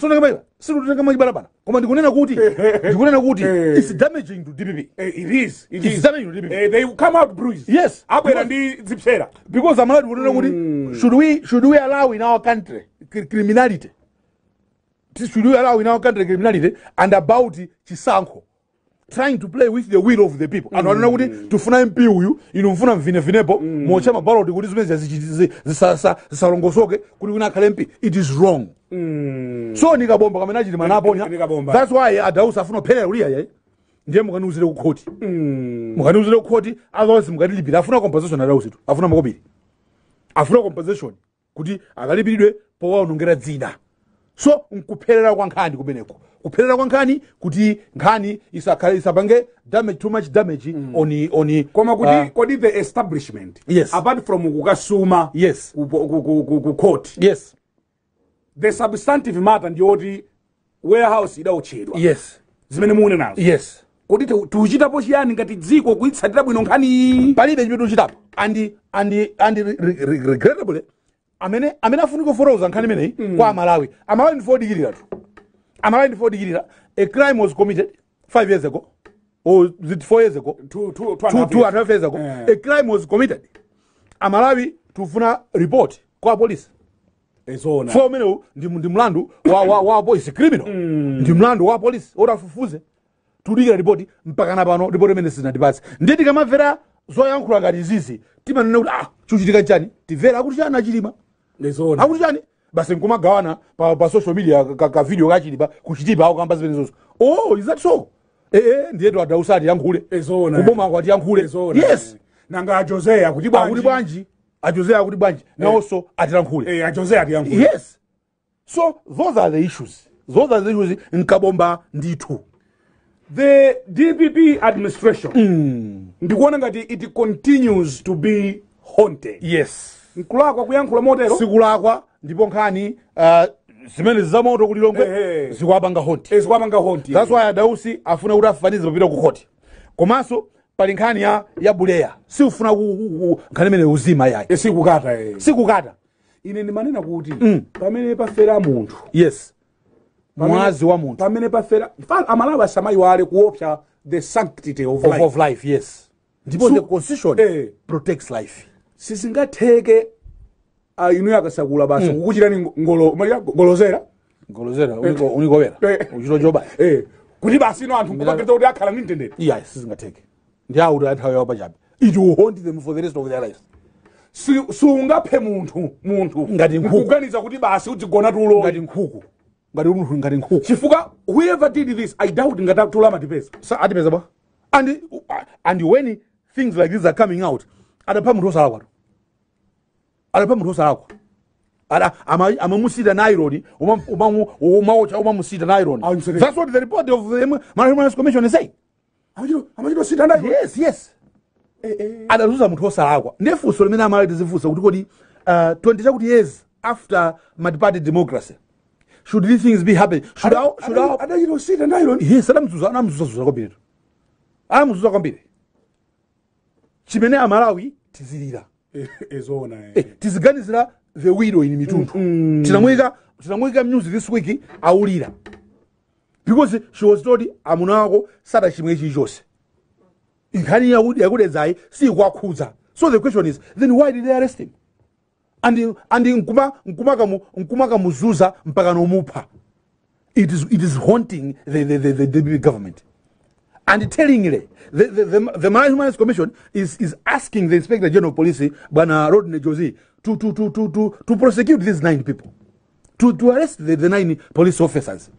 soneka siku tenga mayi Kwa koma ndikunena kuti ndikunena kuti it's damaging to dpp it is it is damaging to dpp they come out bruised yes abwera ndi zipsera because amalati kunena kuti should we should we allow in our country criminality should we allow in our country criminality and about chisankho trying to play with the will of the people Ano anena kuti tufuna mp uyu inu mfuna mvinevinepo mocha mabaloti kuti zimene zisalongosoke kuti kuna akhale mp it is wrong mm. so nikabomba kamene achitima naponya that's why adausa afuna kupherera uliyaye ndiye mukanuzire kukhoti mm. mukanuzire kukhoti otherwise mukatilipira afuna compensation adausitu afuna makopiri afuna compensation kuti akalipiridwe powaonongera dzina so nkupherera kwa nkhani kumeneko kupherera kwa nkhani kuti nkhani isakhala isapange damage too much damage mm. on on koma kuti uh, kodi the establishment yes. apart from kukasuma yes ku court yes the substantive matter ndiyoti warehouse idauchedwa yes zimene muone nazo yes kuti tiuchitapo chiyani ngati dziko kuitsatira bwino nkhani palibe chimene tiuchitapo andi andi andi regrettable amene amene afunika kufotokoza nkhani imeneyi mm. kwa amalawi amalawi ndi fodikirira tu amalawi ndi fodikirira a crime was committed five years ago or is it four years ago two, two, two, two, two and a half years ago yeah. a crime was committed amalawi tufuna report kwa polisi Eh, so umenewu ndi, ndi mlandu wa, wa, wa boys criminal mm. ndi mlandu wa polisi otafufuze tudikira ripoti mpaka na napano ripoti imene sizinatipatse ndiye tikamamvera zoyankhula ngati zizi timanene kuti ah chuchi tikachani timvera akuti chani achilima akuti chani basi nkumagawana pa, pa social media ka, ka video kachilipa kuchitipa au kamba zimene zonso oh is that so ee eh, eh, ndiyetu adausa atiyankhule kuboma ako atiyankhule yes nanga joseya kuti bwanji achozera kuti bwanji eh. nawonso atilankhule eh, achozera atilankhule yes so those are the issues those are the issues nkabomba ndithu the dpp administration mm. ndikuona ngati it continues to be haunted yes nkulakwa kuyankhula motero sikulakwa ndipo nkhani uh, zimene zamoto kuti lomwe hey, eh, hey. zikuapanga haunted hey, zikuapanga haunted that's why adausi afuna kuti afanize papita ku khoti komanso pali nkhani ya ya buleya sikufuna nkhani imene uzima yake eh, sikukata eh. sikukata ine ndimanena kuti mm. pamene pafera munthu yes mwazi wa munthu pamene pafera amalaba samayi wale kuopsa the sanctity of, of, life. of life yes ndipo so, the constitution eh, protects life sizingatheke uh, ah, inu yakasakula basa mm. kukuchitani ngolo, ngolozera ngolozera eh. unikowera eh. uchito chobaya eh. kuti basi ino anthu nkupangiriza kuti akhala ndi mtendere iya sizingatheke Oh, ndiauranthayobachabe it will haunt them for the rest of their lives siungaphe munthu munthu ngati kuganiza kuti basi utigona tulo ngati nkhuku ngati munthu ngati nkhuku chifukwa whoever did this i doubt ngatatula amatipeza sa atipeza bwa and, and when things like this are coming out adapha munthu osalakwa adapha munthu osalakwa ada amamusita ama nairon umawocha umamusita nairon that's what the report of the human rights commission is saying amachitwa adatuza eh, eh. munthu osalakwa ndifunso limene amaleti zifunso kuti kodi uh, 20 chakuti years after multiparty democracy should these things be happening should adamzuza kwambiri chimene amalawi tizilira ezoona eh, eh, tiziganizira the widow in mitundu mm. mm. tinamuyika tinamuyika music this week aulira because she was told amuna wako sada chimwe chichonse nkhani yakudedzayi sikwakhudza so the question is then why did they arrest him and, and kamuzuza mpaka nomupha it is, it is haunting the, the, the, the, the government and tellingly the, the, the, the Malawi Human Rights Commission is, is asking the Inspector General of Police Bwana Rodney Josie to, to, to, to, to, to prosecute these nine people to, to arrest the, the nine police officers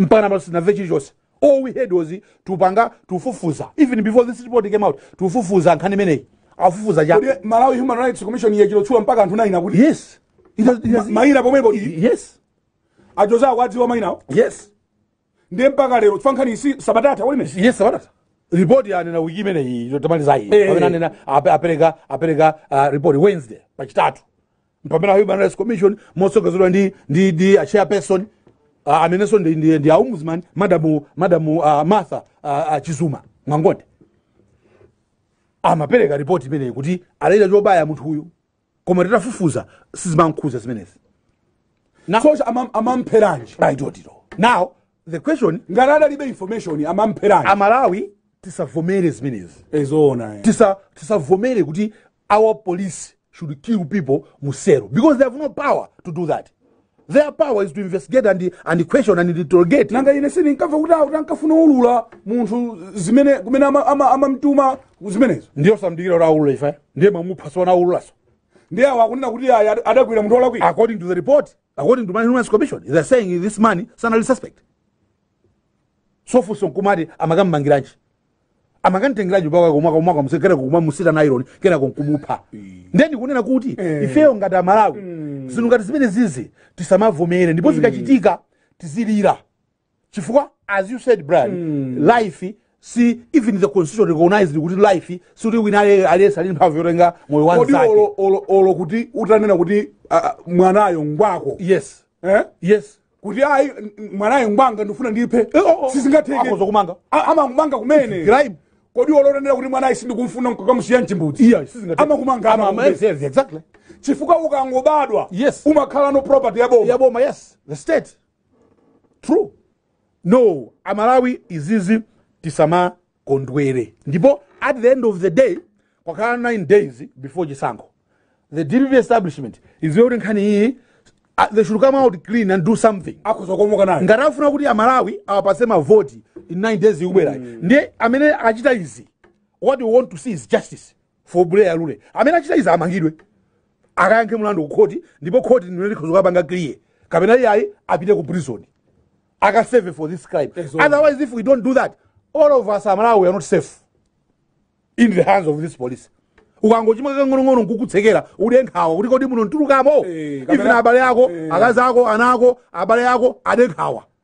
mpaka napaso tinabve chili chonse oh, all we had was tupanga tufufuza even before this report came out tufufuza nkhani imeneyi afufuza cha malawi human rights commission yachilotchula mpaka anthu nayi nakuti yes mayina pomwepo yes ajoza akwadziwa mayinawo yes ndiye mpaka lero tifankhani isi sabatata walimene yes sabatata ripoti anena wiki imeneyi tamalizayi hey, eh. pamene anena apereka apereka uh, ripoti wednesday pachitatu pamene human rights commission mosogezedwa ndi ndi, ndi a chairperson uh, ah, aneneso ah, ndi, ndi aumbudsman madamu, madamu uh, martha uh, uh, chizuma mwangonde amapereka ripoti imeneyi kuti alayita chobaya munthu uyu koma tatafufuza sizimankhuza zimenezi so, socha amampheranji aitotito now the question ngati adalibe information amampheranji amalawi tisavomere zimenezi ezoona eh, eh. tisa tisavomere kuti our police should kill people musero because they have no power to do that their power is to investigate and, and question and interrogate nanga ine sini nkamva kuti akuti ulula munthu zimene kumene amamtuma ama, ama zimenezo ndiyo samdikira kuti aulula ife ndiye mamupha siwana aululaso ndiye awa akunena kuti adagwira munthu olakwira according to the report according to my human rights commission they're saying this man sanali suspect sofunso nkumati amakammangiranji amakantitengera chipaka komwaka komwaka kera kumwa musita na naironi kera kumupha ndeni kunena kuti eh. ifeyo ngati amalawi zinthu mm. ngati zimene zizi tisamavomere ndipo mm. zikachitika tizilira chifukwa as you said brad mm. life si even the constitution recognized kuti life siuti wina aliyesa ali mphamvu yotenga moyo wanzakeolo kuti utanena kuti uh, mwanayo ngwako yes eh? yes kuti ayi mwanayo ngwanga ndifuna ndiphe eh, oh, oh. sizingatheki amankumanga kumene crime kodi wolonenera kuti mwanayi sindikumfuna nkakamsiya mchimbudzi yeah, amakumangana yes, yes, exactly. chifukwa ukangobadwa yes. umakhala no property yaboma yaboma yes the state true no amalawi izizi tisamakondwere ndipo at the end of the day kwakhala 9 days before chisankho the dpp establishment iziwe kuti nkhani iyi they should come out clean and do something akhoza kuomoka nayo ngati afuna kuti amalawi awapase mavoti nine days yekubwera mm. ndiye amene achita izi what we want to see is justice for bule yalule amene achita izi amangidwe akayankhe mulando kukhoti ndipo khoti ndinelikhozokapanga kliye kapena iyayi apite ku prison akaseve for this crime otherwise if we don't do that all of us amalawa we are not safe in the hands of this police ukangochimwa kangʼonongʼono nkukutsekera udenkhawa kuti kodi muno ntulukamo hey, eh, ifina abale ako hey. Eh. akazi ako ana ako abale ako adenkhawa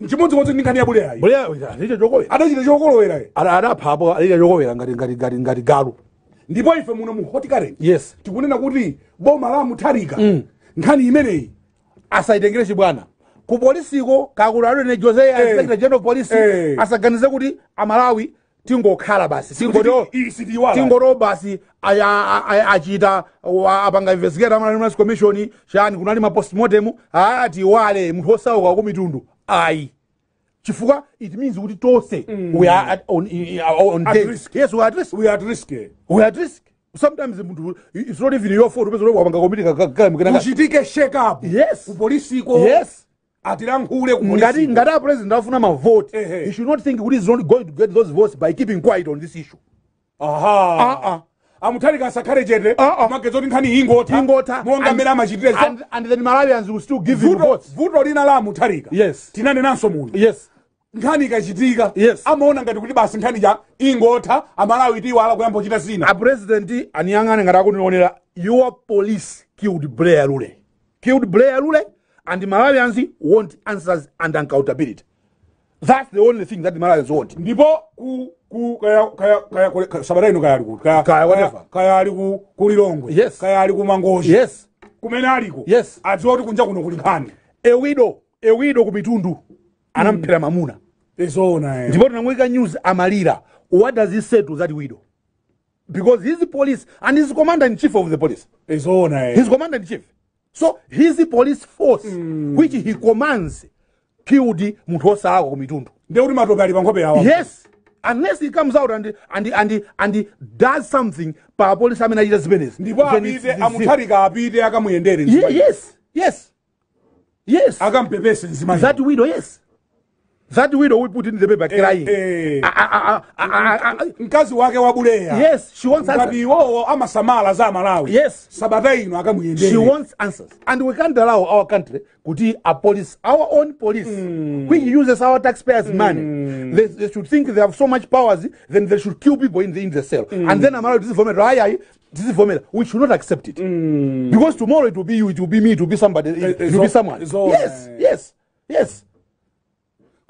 nchimodzimodzi ndingani yabuleyayi buleya lichachokowera adachita chokolowera adaphapo lichachokowera ngati ngati ngati ngati galu ndipo ife muno mu hot current yes tikunena kuti boma la mutharika mm. nkhani imeneyi asayitengere chibwana ku polisiko kakulawalene jose hey. Eh. executive general police hey. Eh. asaganize kuti amalawi tingokhala basi tingoto basi achita apanga investigator commission chani kunali mapostmortem aya tiwale munthu osauka kumitundu i chifukwa it means kuti tose mm. weaeatrisk sometimes munthu its not even your fot upezaanga komitikakuchitike shake up yes upolisiko yes ngati a president afuna mavote he should not think kuti is not going to get those votes by keeping quiet on this issue aha uh ah, -huh. Ah. uh -uh. amutalika sakharejere uh ah, -uh. Ah. magezoti nkhani ingotha ingotha monga amene amachitire and, and then malawians will still give vuto, votes vuto lina la amutalika yes tinanenaso muno yes nkhani ikachitika yes amaona ngati kuti basi nkhani ja ingotha amalawi tiwala kuyamba kuchita zina apresidenti aniyang'ane ngati akutionera your police killed blair lule killed blair lule and malawians want answers and accountability that's the only thing that matters want. ndipo ku ku kaya kaya kaya kaya sabaraino kaya aliku kaya kaya whatever kaya aliku kulilongwe yes kaya aliku mangoshi. yes kumene aliko yes adziwa kuti kunja kuno kuli nkhani ewido ewido ku mitundu anamphera mm. mamuna Eh. ndipo tinamweka news amalira what does he say to that widow because he's the police and he's the commander in chief of the police izoona he's commander in chief so he's the police force mm. which he commands kuti munthu wose ako kumitundu ndekuti matope ali pankhope yawo yes unless he comes out and, and, and, and does something pa apolisi amene achita zimenezi ndipo apite amuthalika apite akamuyendere yes yes yes akampepese mzimaiyo that widow yes that widow we put in the paper crying mkazi wake wa buleya yes she wants answers wo ama samala za malawi yes sabataino akamuyendere she wants answers and we can't allow our country kuti a police our own police mm. which uses our taxpayers mm. money they, they should think they have so much powers then they should kill people in the, in the cell mm. and then amalawi tisivomera is formula we should not accept it mm. because tomorrow it will be you it will be me it will be somebody it, eh, eh, it will be someone so, yes yes yes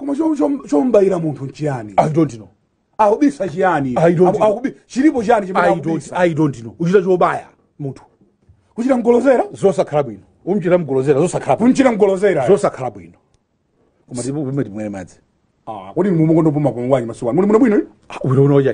koma chombayira munthu nchiyani akubisa chiyani chilipo chiyani i don't know uchita chobaya munthu kuchita mgolozera zosakhala bwino umchita mgolozera zosakhala mgolozera zosakhala bwino koma timwere madzi ah, kodi mumukondopuma kumwanyi masuwani muli muno bwino ah,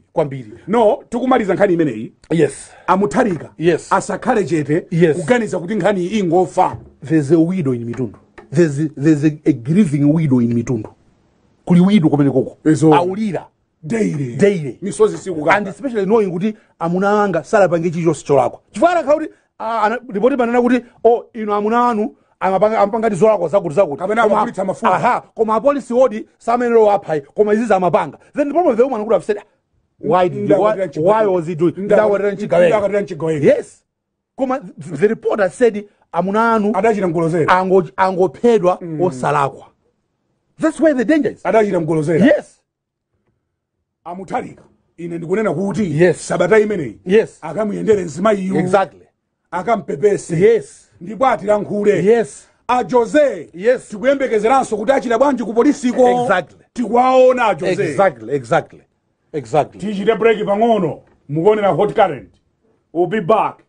kwambiri no tikumaliza nkhani imeneyi yes amutharika yes asakhale chete yes kuganiza kuti nkhani iyi ingofa there's a widow in mitundu there's, a, there's a, a grieving widow in mitundu kuli widow kumene koko aulira daily daily misozi siku kaka and especially knowing kuti amuna anga salapange chilichonse cholakwa chifukwa anakhala kuti uh, ripoti banana kuti oh ino amuna anu amapangati zolakwa zakuti zakuti aha koma apolisi odi samenerowa aphayi koma izizi amapanga then the problem of the woman akuti akuseda why did he, why, why was he doing ndakatera nchigawe yes kuma the reporter said amunanu adachita mgolozera ango, angophedwa mm. osalakwa that's where the danger is adachita mgolozera yes amuthalika ine ndikunena kuti yes. sabata imeneyi yes. akamuyendere mzimayiyo exactly. akampepese yes. ndipo atilankhule yes. a jose yes. tikuyembekezeranso kuti achita bwanji ku polisiko exactly. tikuwaona a jose exactly. exactly. exactly tichite break pang'ono mukuonera hot current will be back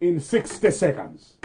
in 60 seconds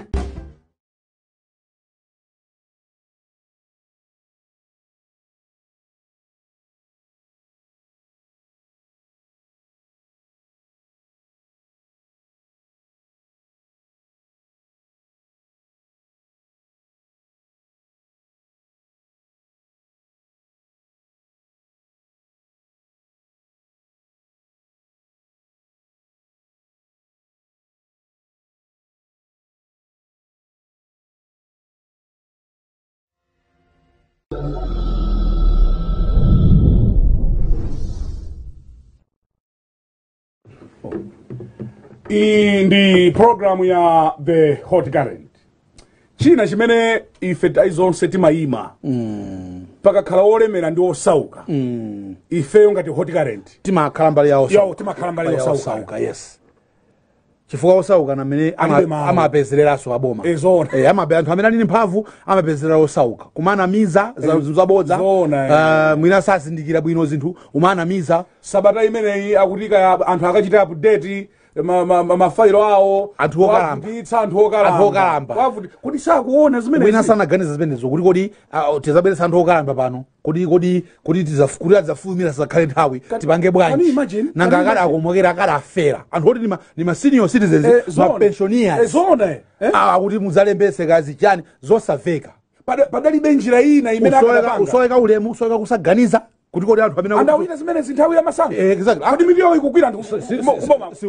Iyi ndi programu ya the hot current china chimene ife tayizonse timayima mm. pakakhala wolemera ndi wosauka mm. ifeyo ngati hot current timakhala mbali yawo timakhala mbali yosauka yes chifukwa osauka namene amapezerera ama aboma e, anthu eh, amene anili mphamvu amapezerera osauka kumanamiza zinthu eh, zabodza uh, eh. ah, mwina sazindikira bwino zinthu umanamiza sabata imeneyi akuti anthu akachita update mafairo awo anthu okambitsa anthu okalamba kuti sakuona zimene wina sanaganiza zimenezo kuti kodi tizaberesa anthu okalamba pano kodi kodi kuti kuti adzafulumira zizakhale nthawi tipange bwanji nanga akada akomokera akada afera anthu oti nima senior citizens eh, mapensioners eh, eh? akuti muzalembeseka zichani zosaveka padalibe njira ina imene usoweka ulemu usoweka kusaganiza kuti kodi anthu amene anda wina zimene zinthawi eh exactly kodi kusoma si ndikuboma si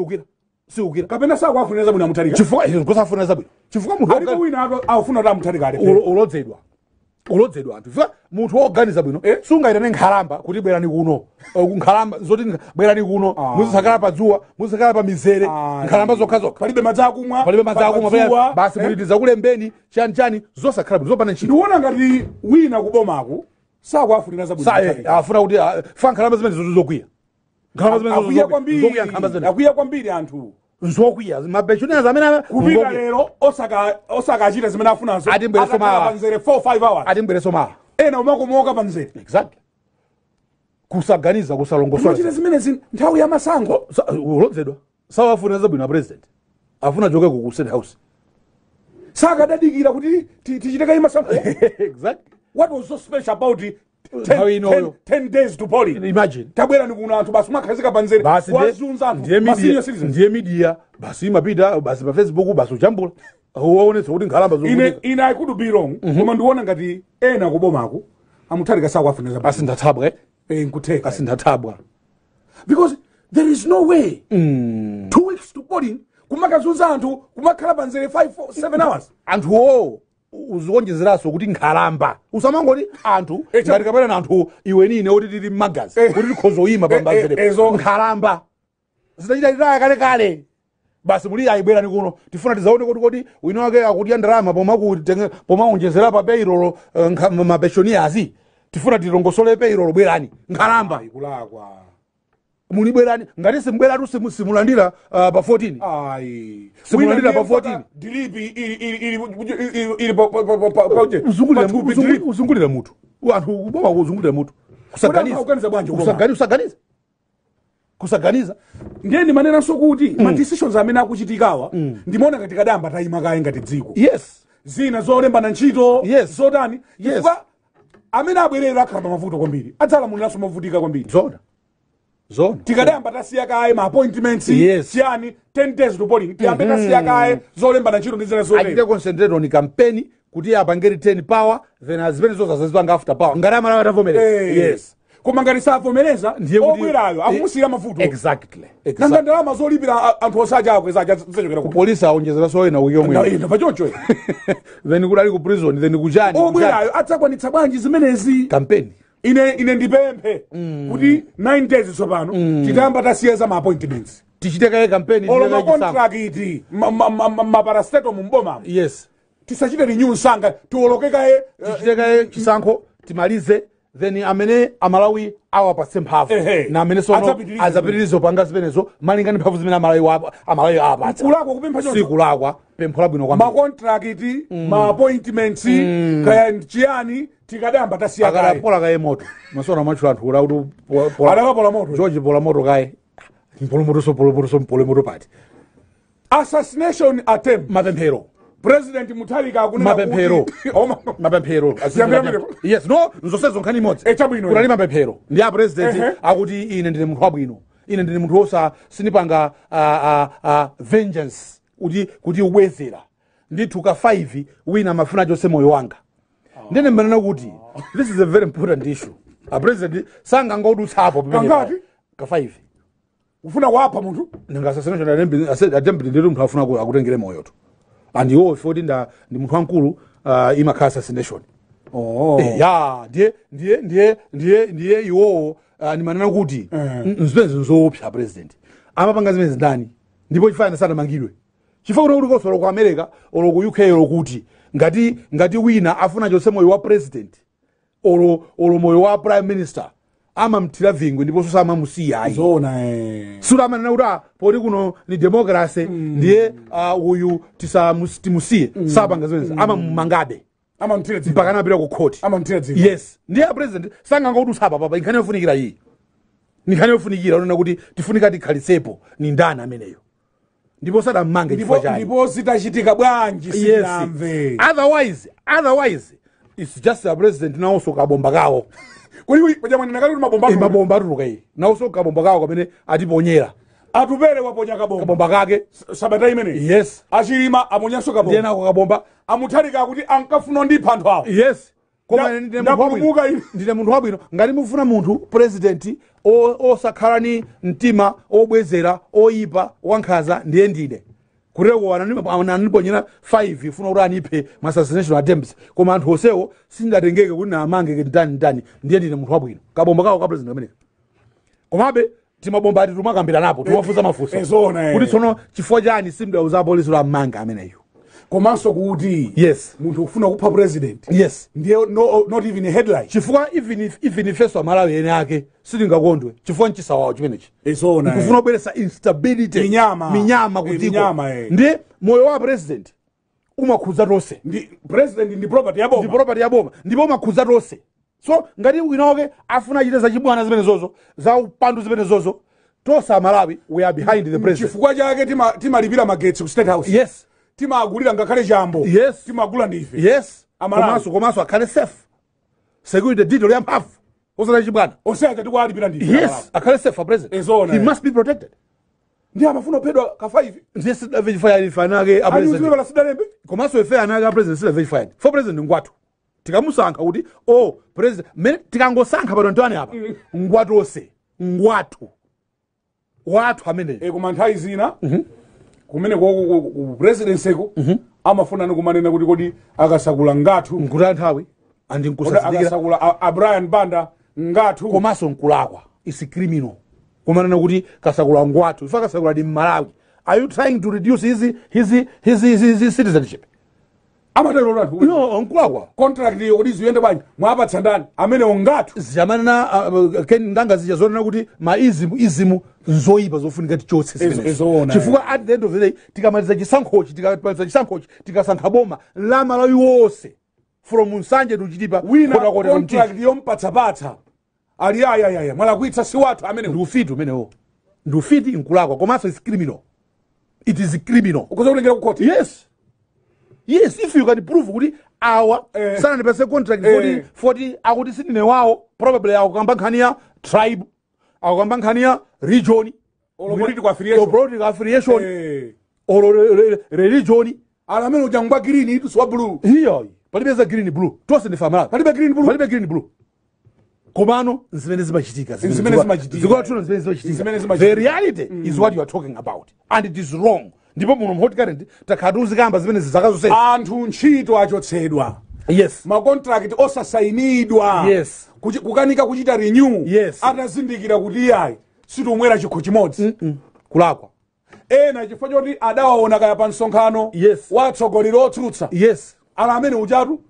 siukira kapena sako afunira zabwino amuthalika chifukwa eh, afuneza bwino chifukwa munthu kuwina ato afuna kuti amuthali kale ulodzedwa ulodzedwa anthu chifukwa munthu woganiza bwino eh? sungayitane nkhalamba kuti bwerani kuno nkhalamba zoti bwerani kuno ah. muzisakala pa dzuwa muzisakala pa mizere ah, nkhalamba zokhazokha palibe madzi akumwa palibe madzi akumwa basi mulitiza eh? kulembeni chani chani zosakhala bwino zopanda ntchito ndiwona ngati wina kubomaku saakwafunirasaafuna kuti fa nkhalamba zimene zokwiya akwiya kwambiri anthu zokwiya mabechunaz amenekupiralero osakachita zimene afunazoatimbwerepanzere 45 atimbwereso mawa ena eh, umakomoka pa nzere exactly kusaganiza kusalongosachite zimene zin nthawi ya masankho eh, ulodzedwa sawafunira zabwino apresident afuna choke kukusenthausi sakadadikira kuti tichitekai masankho exactly what was so special about the ten, you know, ten, ten days to poly imagine tabwera nikuona vanthu basi umakhazika panzere wazunza ndiye midiya basi mapita basi pa facebook basi ujambula uwaonetsa kuti nkhalamba zoina i could be wrong mhm. koma ndiona ngati ena kubomako amuthatika sa kuwafuniza basi ndathabwa eh? eh nkuthe basi ndathabwa because there is no way mm. two weeks to poly kumakazunza anthu kumakhala panzere 5 7 hours anthu wo oh uzikonjezera sokuti ngalamba usamangoti anthu ngati kapena na anthu iwenine oti tili magazi kuti tikhozoima pambazerepo ngalamba zitachitatiraya kalekale basi muli ayibwerani kuno tifuna tizaone kuti kodi wino ake akudya ndarama pomaonjezera pa peirolo mapeshoni azi tifuna tirongosole peirolo bwerani ngalamba ikulakwa mulibwerani ngati simubweraru simulandira uh, pa 14 simulandira pa 14 dilipi ili uzungulira mutu anthu boma kuzungulira mutu kusaganiza kusaganiza ndiye ndimaneranso kuti mm. madecisions amene akuchitikawa mm. ndimaona ngati kadamba tayima kaye ngati dziko yes zina zolemba na ntchito yes. zotani yes. amene abwerera akhala pa mavuto kwambiri adzalamuliraso mavutika kwambiri zona zona tikadayamba tasiyakaye ma appointments yes. chiyani 10 days to polling tiyambe mm -hmm. tasiyakaye zolembana ntchito ndi zina zotere achite concentrate on campaign kuti iye apangire 10 power then azimene zonse azazipanga after power ngati amalawa atavomereza hey. yes koma ngati savomereza obwerayo amusiyira mavuto exactly nanga ndalama zolipira anthu osaja akweza zachokera ku polisi aonjezeranso oyena wiki yomwe ndamva choncho then kudali ku prison then kuchani obwerayo adzakwanitsa bwanji zimenezi campaign ine, ine ndipemphe mm. kuti mm. 9 days tsopano titayamba mm. tasiya za maappointments olomakontrakt maparastato mumbomamo yes tisachite ni nyu msanga tiwolokekaye eh, tichitekaye chisankho timalize mm. then amene amalawi awo apatse mphamvu na amene sono azapitirize upanga zimenezo malinga ndi mphamvu zimene amalawi apatsa kulakwa kupempha sikulakwa pempho labwino kwa makontrakiti ma appointments kaya chiyani tikadamba tasiya kaya akadapola kaye moto masona matchula anthu kula kuti adakapola moto george pola moto kaye mpolomotoso polomotoso mpolomoto pati assassination attempt mapemphero president mutarika akunmapempheroyes no nzosezo nkhani imodzi kunali mapemphero ndi a president akuti ine ndine munthu wabwino ine ndine munthu wosa sinipanga vengeance kuti ubwezera ndithu ka 5 wina amafuna chose moyo wanga ndine mbanana kuti this is a very important issue a president sangangaudutsapo ka 5 ufuna kuapha munthu ndingasasenaatembe ndi munthu afuna akutengere moyoto and iwo ndi munthu wankulu uh, imakhala assassination oh. e, ya ndiye ndiye ndiye ndiye ndiye iwowo uh, ndimanena kuti uh. Eh. zimene zoopsa president amapanga zimene zindani ndipo chifanana sanamangidwe chifukwa kuti kulikonso loko america olo ku uk olo kuti ngati ngati wina afuna chonse moyo wa president olo olo moyo wa prime minister ama mthira vingwe ndipo sosama musi yai zona eh sura mana ura pori kuno ni democracy mm. ndiye ah, uyu tisa musi musi mm. saba ngazwenza mm. ama mangabe ama mthira dzi pakana pira ku court ama mthira dzi yes ndiye president sanga ngakuti usaba baba ikhane ufunikira iyi nikhane ufunikira unaona kuti tifunika tikhalisepo ni ndana ameneyo ndipo sada mmange ndipo ndipo sitachitika bwanji sinamve otherwise otherwise it's just a president nawo sokabomba kawo kuliko pajamwene nakali mabomba eh, mabomba atulukayi nawo so kabomba kawo kamene atiponyera atupere waponya kabomba kabomba kake sabata imene yes achilima aponyanso kabomba ndiyena ako kabomba amuthalika kuti ankafuna ondipha anthu awo yes koma ndine munthu wabwino ngati mufuna munthu president osakhala ni mtima obwezera oyipa wankhaza ndiye ndine kurewo wananiponyera 5 ifuna kuti anipe mu assassination attempts koma anthu onsewo sindatengeke kuti naamange ndani ndani ndiye ndine munthu wabwino kabomba kawo kapulezidenti kameneka komabe timabomba ati timakambiranapo timafunsa eh, mafunso eh, eh. kuti tsono chifukwa chani simdauza apolisi lo mmanga ameneyo komanso kuti yes munthu ufuna kupha president yes ndiye no, not even a headline chifukwa even, even ifeso amalawi ene ake sitingakondwe chifukwa mchisawawo chimenechi isona nkufuna kubweretsa instability minyama minyama eh, kuti minyama eh, ndi moyo wa president umakhuza ndi president ndi property ya boma ndi property ya boma ndipo umakhuza tonse so ngati wina wake afuna za chibwana zimene zozo za upandu zimene zozo tosa malawi we are behind the president chifukwa chake timalipira tima magetsi ku state house yes timagulilanga kale jambo yes. timagula ndife yes amalanso komanso akhale safe security dito lyamphamvu osata chibwana oseja tikwalipira ndife yes akhale safe for president ezona he eh. must be protected ndi amafuna ophedwa ka 5 ndiye sida verified fanake a president ayuzile bala sida lembe komanso ife a president sida verified for president ngwatu tikamusankha kuti o oh, president mene tikangosankha patontoani apa ose ngwatu watu ameneyo e, eh, koma nthawi zina mm -hmm kumene koko ku presidenseko mhm. amafunani kumanena kuti kodi akasakula ngathu nkuti anthawi andinkusakula a banda ngathu komanso nkulakwa isi criminal kumanena kuti kasakula ngwathu kasakula ndi mmalawi are you trying to reduce his, his, his, his, his citizenship amatalola anthu no onkuwawa contract yoti ziyende bwanji mwapatsa amene ungati ziyamanana uh, uh ken ndanga zija zonena kuti ma izimu izimu nzoyipa zofunika tichotse chifukwa at the end of the day tikamaliza chisankhochi tikamaliza chisankhochi tikasankha boma lama la iwonse from msanje tuchitipa winacontract yompatsapatsa ali ayayaya mwalakuitsa si wathu amene ndi ufiti umenewo ndi ufiti nkulakwa komanso is criminal it is criminal ukoza ku court yes yes if you can prove kuti awa eh, sanandipese contract eh, 40 akuti sindinewawo probably akukamba nkhani ya tribe akukamba nkhani ya region political affiliation eh. or religion ala amene udyangwa green itunso wa blue iyoyi palipeza green blue tonse ndifamalapa palibe green blue palibe green blue komano zimene zimachitika zimene zimachitika the reality mm. is what you are talking about and it is wrong ndipo muno mhotikati ndi takhala kamba zimene zizakazosera anthu ntchito achotsedwa yes makontrakti osasayinidwa yes Kuch, kukanika kuchita renew yes atazindikira kuti iyayi situmwera chikho chimodzi mm -mm. kulakwa ena chifukwa choti adawaona kaya pa msonkhano yes watsogoleri otsutsa yes ala amene uchatu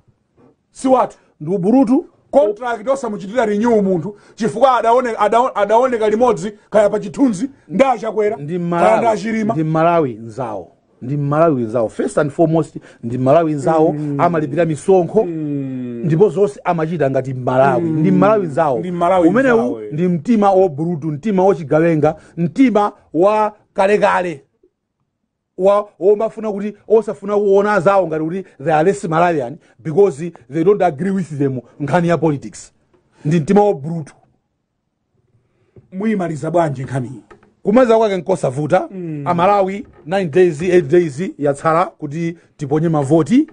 si watu ndi uburutu contract osamutchitira renew munthu chifukwa adaoneka adaone, adaone limodzi kaya pa chithunzi ndachakwera ndi mmalawi nzawo ndi mmalawi wenzawo first and foremost ndi mmalawi wenzawo mm. amalipira misonkho mm. ndipo zonse amachita ngati mmalawi mm. ndi mmalawi nzawo umenewu eh. ndi mtima wobuludu mtima wochigawenga mtima wa kalekale womafuna kuti osafuna kuona zawo ngati kuti they are less malarian because they don't agree with them nkhani ya politics ndi mtima wobrutu muyimaliza bwanji nkhaniyi kumaliza kwake nkosavuta mm. amalawi 9 days 8 days yatsala kuti tiponye mavoti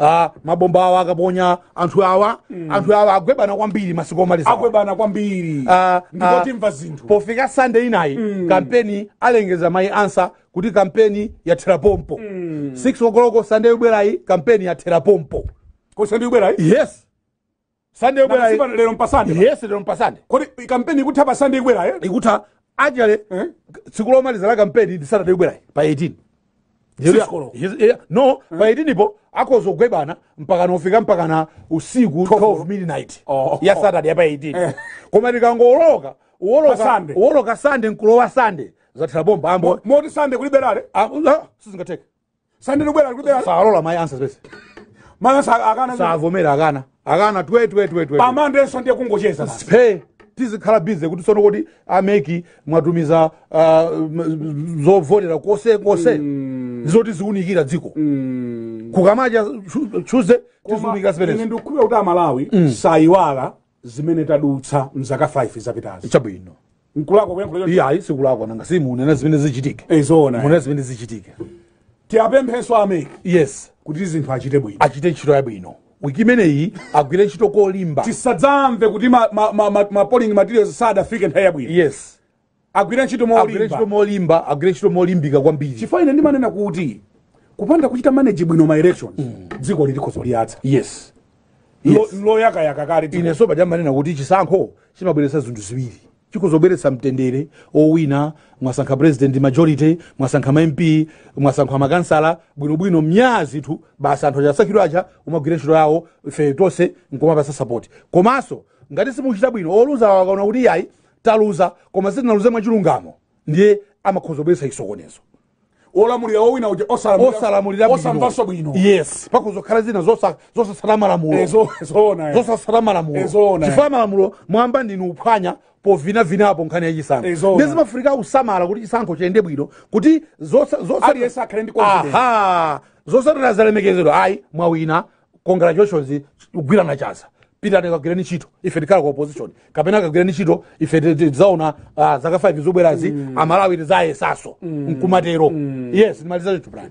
uh, mabomba awa akaponya anthu awa mm. anthu awa agwebana kwambiri masiku omalizaagwebana kwambiri uh, ah, ndikoti ah, mva zinthu pofika sunday inayi mm. kampeni alengeza mai ansa kuti kampeni ya terapompo mm. 6 okoloko sunday ibwerayi kampeni ya terapompo kosandi ibwerayi yes sunday ibwerayi lero mpasande yes lero mpasande kodi kampeni ikutha pa sunday ibwerayi ikutha achale eh? tsiku lomaliza la kampeni ndi saturday ibwerayi pa 18 Yes, no, mm. pa 18 eh? po akozogwe bana mpaka nofika mpaka na usiku 12 midnight oh, ya oh. saturday apa 18 eh. koma tikangoloka uwoloka uwoloka sande nkulowa sande zatira bomba ambo moti sande kuliberale ah, sizingatheke sande libwerale kuliberale salola mayi ansa zipese savomera akana akana pamandenso ndiye kungocheza tizikhala bize kuti tsono kuti ameki mwatumiza uh, ah, zovotera kose kose mm. Mm. zoti zikuwunikira dziko mm. kukamacha tuesday tizikuwunikira zimenezi ine ndikukhuya kuti amalawi mm. sayiwala zimene tadutsa mzaka 5 zapitazi chabwino nkulakwa kuyankhuliya ayi sikulakwa nanga simunena zimene zichitike zona munena zimene zichitike tiyapemphenso ameki yes kuti zinthu achite bwino achite ntchito yabwino wiki imeneyi agwire ntchito kolimba tisadzamve kuti ma, ma, ma, ma, ma polling materials sadafike nthawi yabwino yes agwira ntchito agwira ntchito molimbika kwambiri chifukwa ine ndimanena kuti kupanda kuchita manage bwino ma elections mm. dziko lilikhozo liyatsa yes lo yaka loyakayaka kale ineso pachamanena kuti chisankho chimabweretsa zinthu ziwiri chikuzobweretsa mtendere owina mwasankha president majority mwasankha ma mp mwasankha makansala bwinobwino mnyazi tu basa anthu achasakhidwa aja umagwira ntchito yawo ife tonse nkomapasa support komanso ngati simuchita bwino oluza wakaona kuti yayi taluza koma luza mwachilungamo ndiye amakhozobwesa isokonezo olamulira wowina uja osalamuliraosamvaso bwino yes pako zokhala zina zosasala malamulo zosasala malamulo chifukwa malamulo mwamba ndinu uphwanya povinavinapo nkhani ya chisankho ndi zimafurika usamala kuti chisankho chiyende bwino kuti zosatira zalemekezedwa ayi mwawina congratulations kugwirana chaza pitani ni ntchito ife tikhala ku opposition kapena ni chito ife tidzaona uh, zaka 5 zobwerazi mm. amalawi tizayesanso mm. nkumatero mm. yes ndimaliza chinthu pulani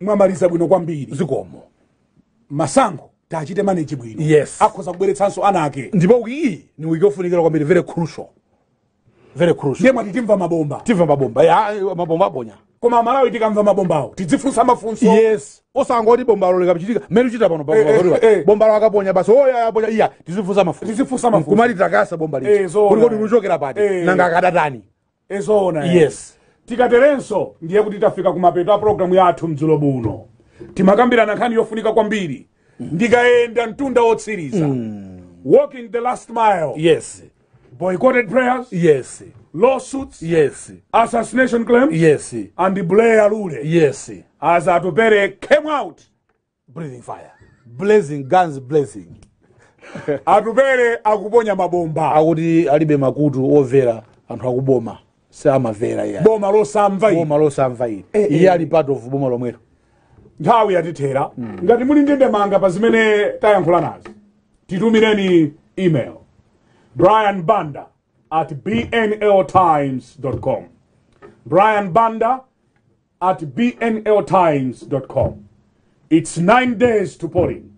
mwamaliza bwino kwambiri zikomo masango tachite maneji bwino yes akhoza kubweretsanso ana ake ndipo wiki ni wiki yofunikira kwambiri very crucial very crucial ndiye mwati timva mabomba timva mabomba ya mabomba aponya koma malawi tikamva mabombawo tidzifunsa mafunso yes osangoti bombalo likachitika mmene uchita pano pakotiwa eh, bombalo eh, eh. akaponya basi oyayaponya iya tizifunsa mafunso tizifunsa mafunso kumati takasa bomba licho kulikoti luchokera pati nanga akadatani ezoona yes tikaterenso ndiye kuti tafika kumapeto a programu yathu mdzulo buno timakambirana nkhani yofunika kwambiri mm. ndikaenda mtunda wotsiriza mm. walking the last mile yes boycotted prayers yes lawsuits yes assassination claims yes and the blair rule yes as azatupere came out breathing fire blazing guns blazing atupere akuponya mabomba akuti alibe makutu omvera anthu akuboma samamvera iye boma losamva boma losamva iye eh, eh, iye eh. ali part of boma lomwelo nthawi yatithera mm. ngati muli ndendemanga pa zimene tayankhula nazo titumireni email Brian Banda at bnltimes.com. Brian Banda at bnltimes.com. It's nine days to polling.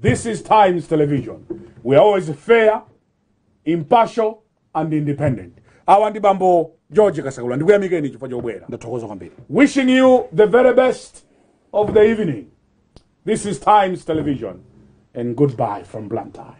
This is Times Television. We are always fair, impartial, and independent. Awa George Kasakula ndikuyamikeni chifukwa chobwera. Ndathokoza Wishing you the very best of the evening. This is Times Television and goodbye from Blantyre.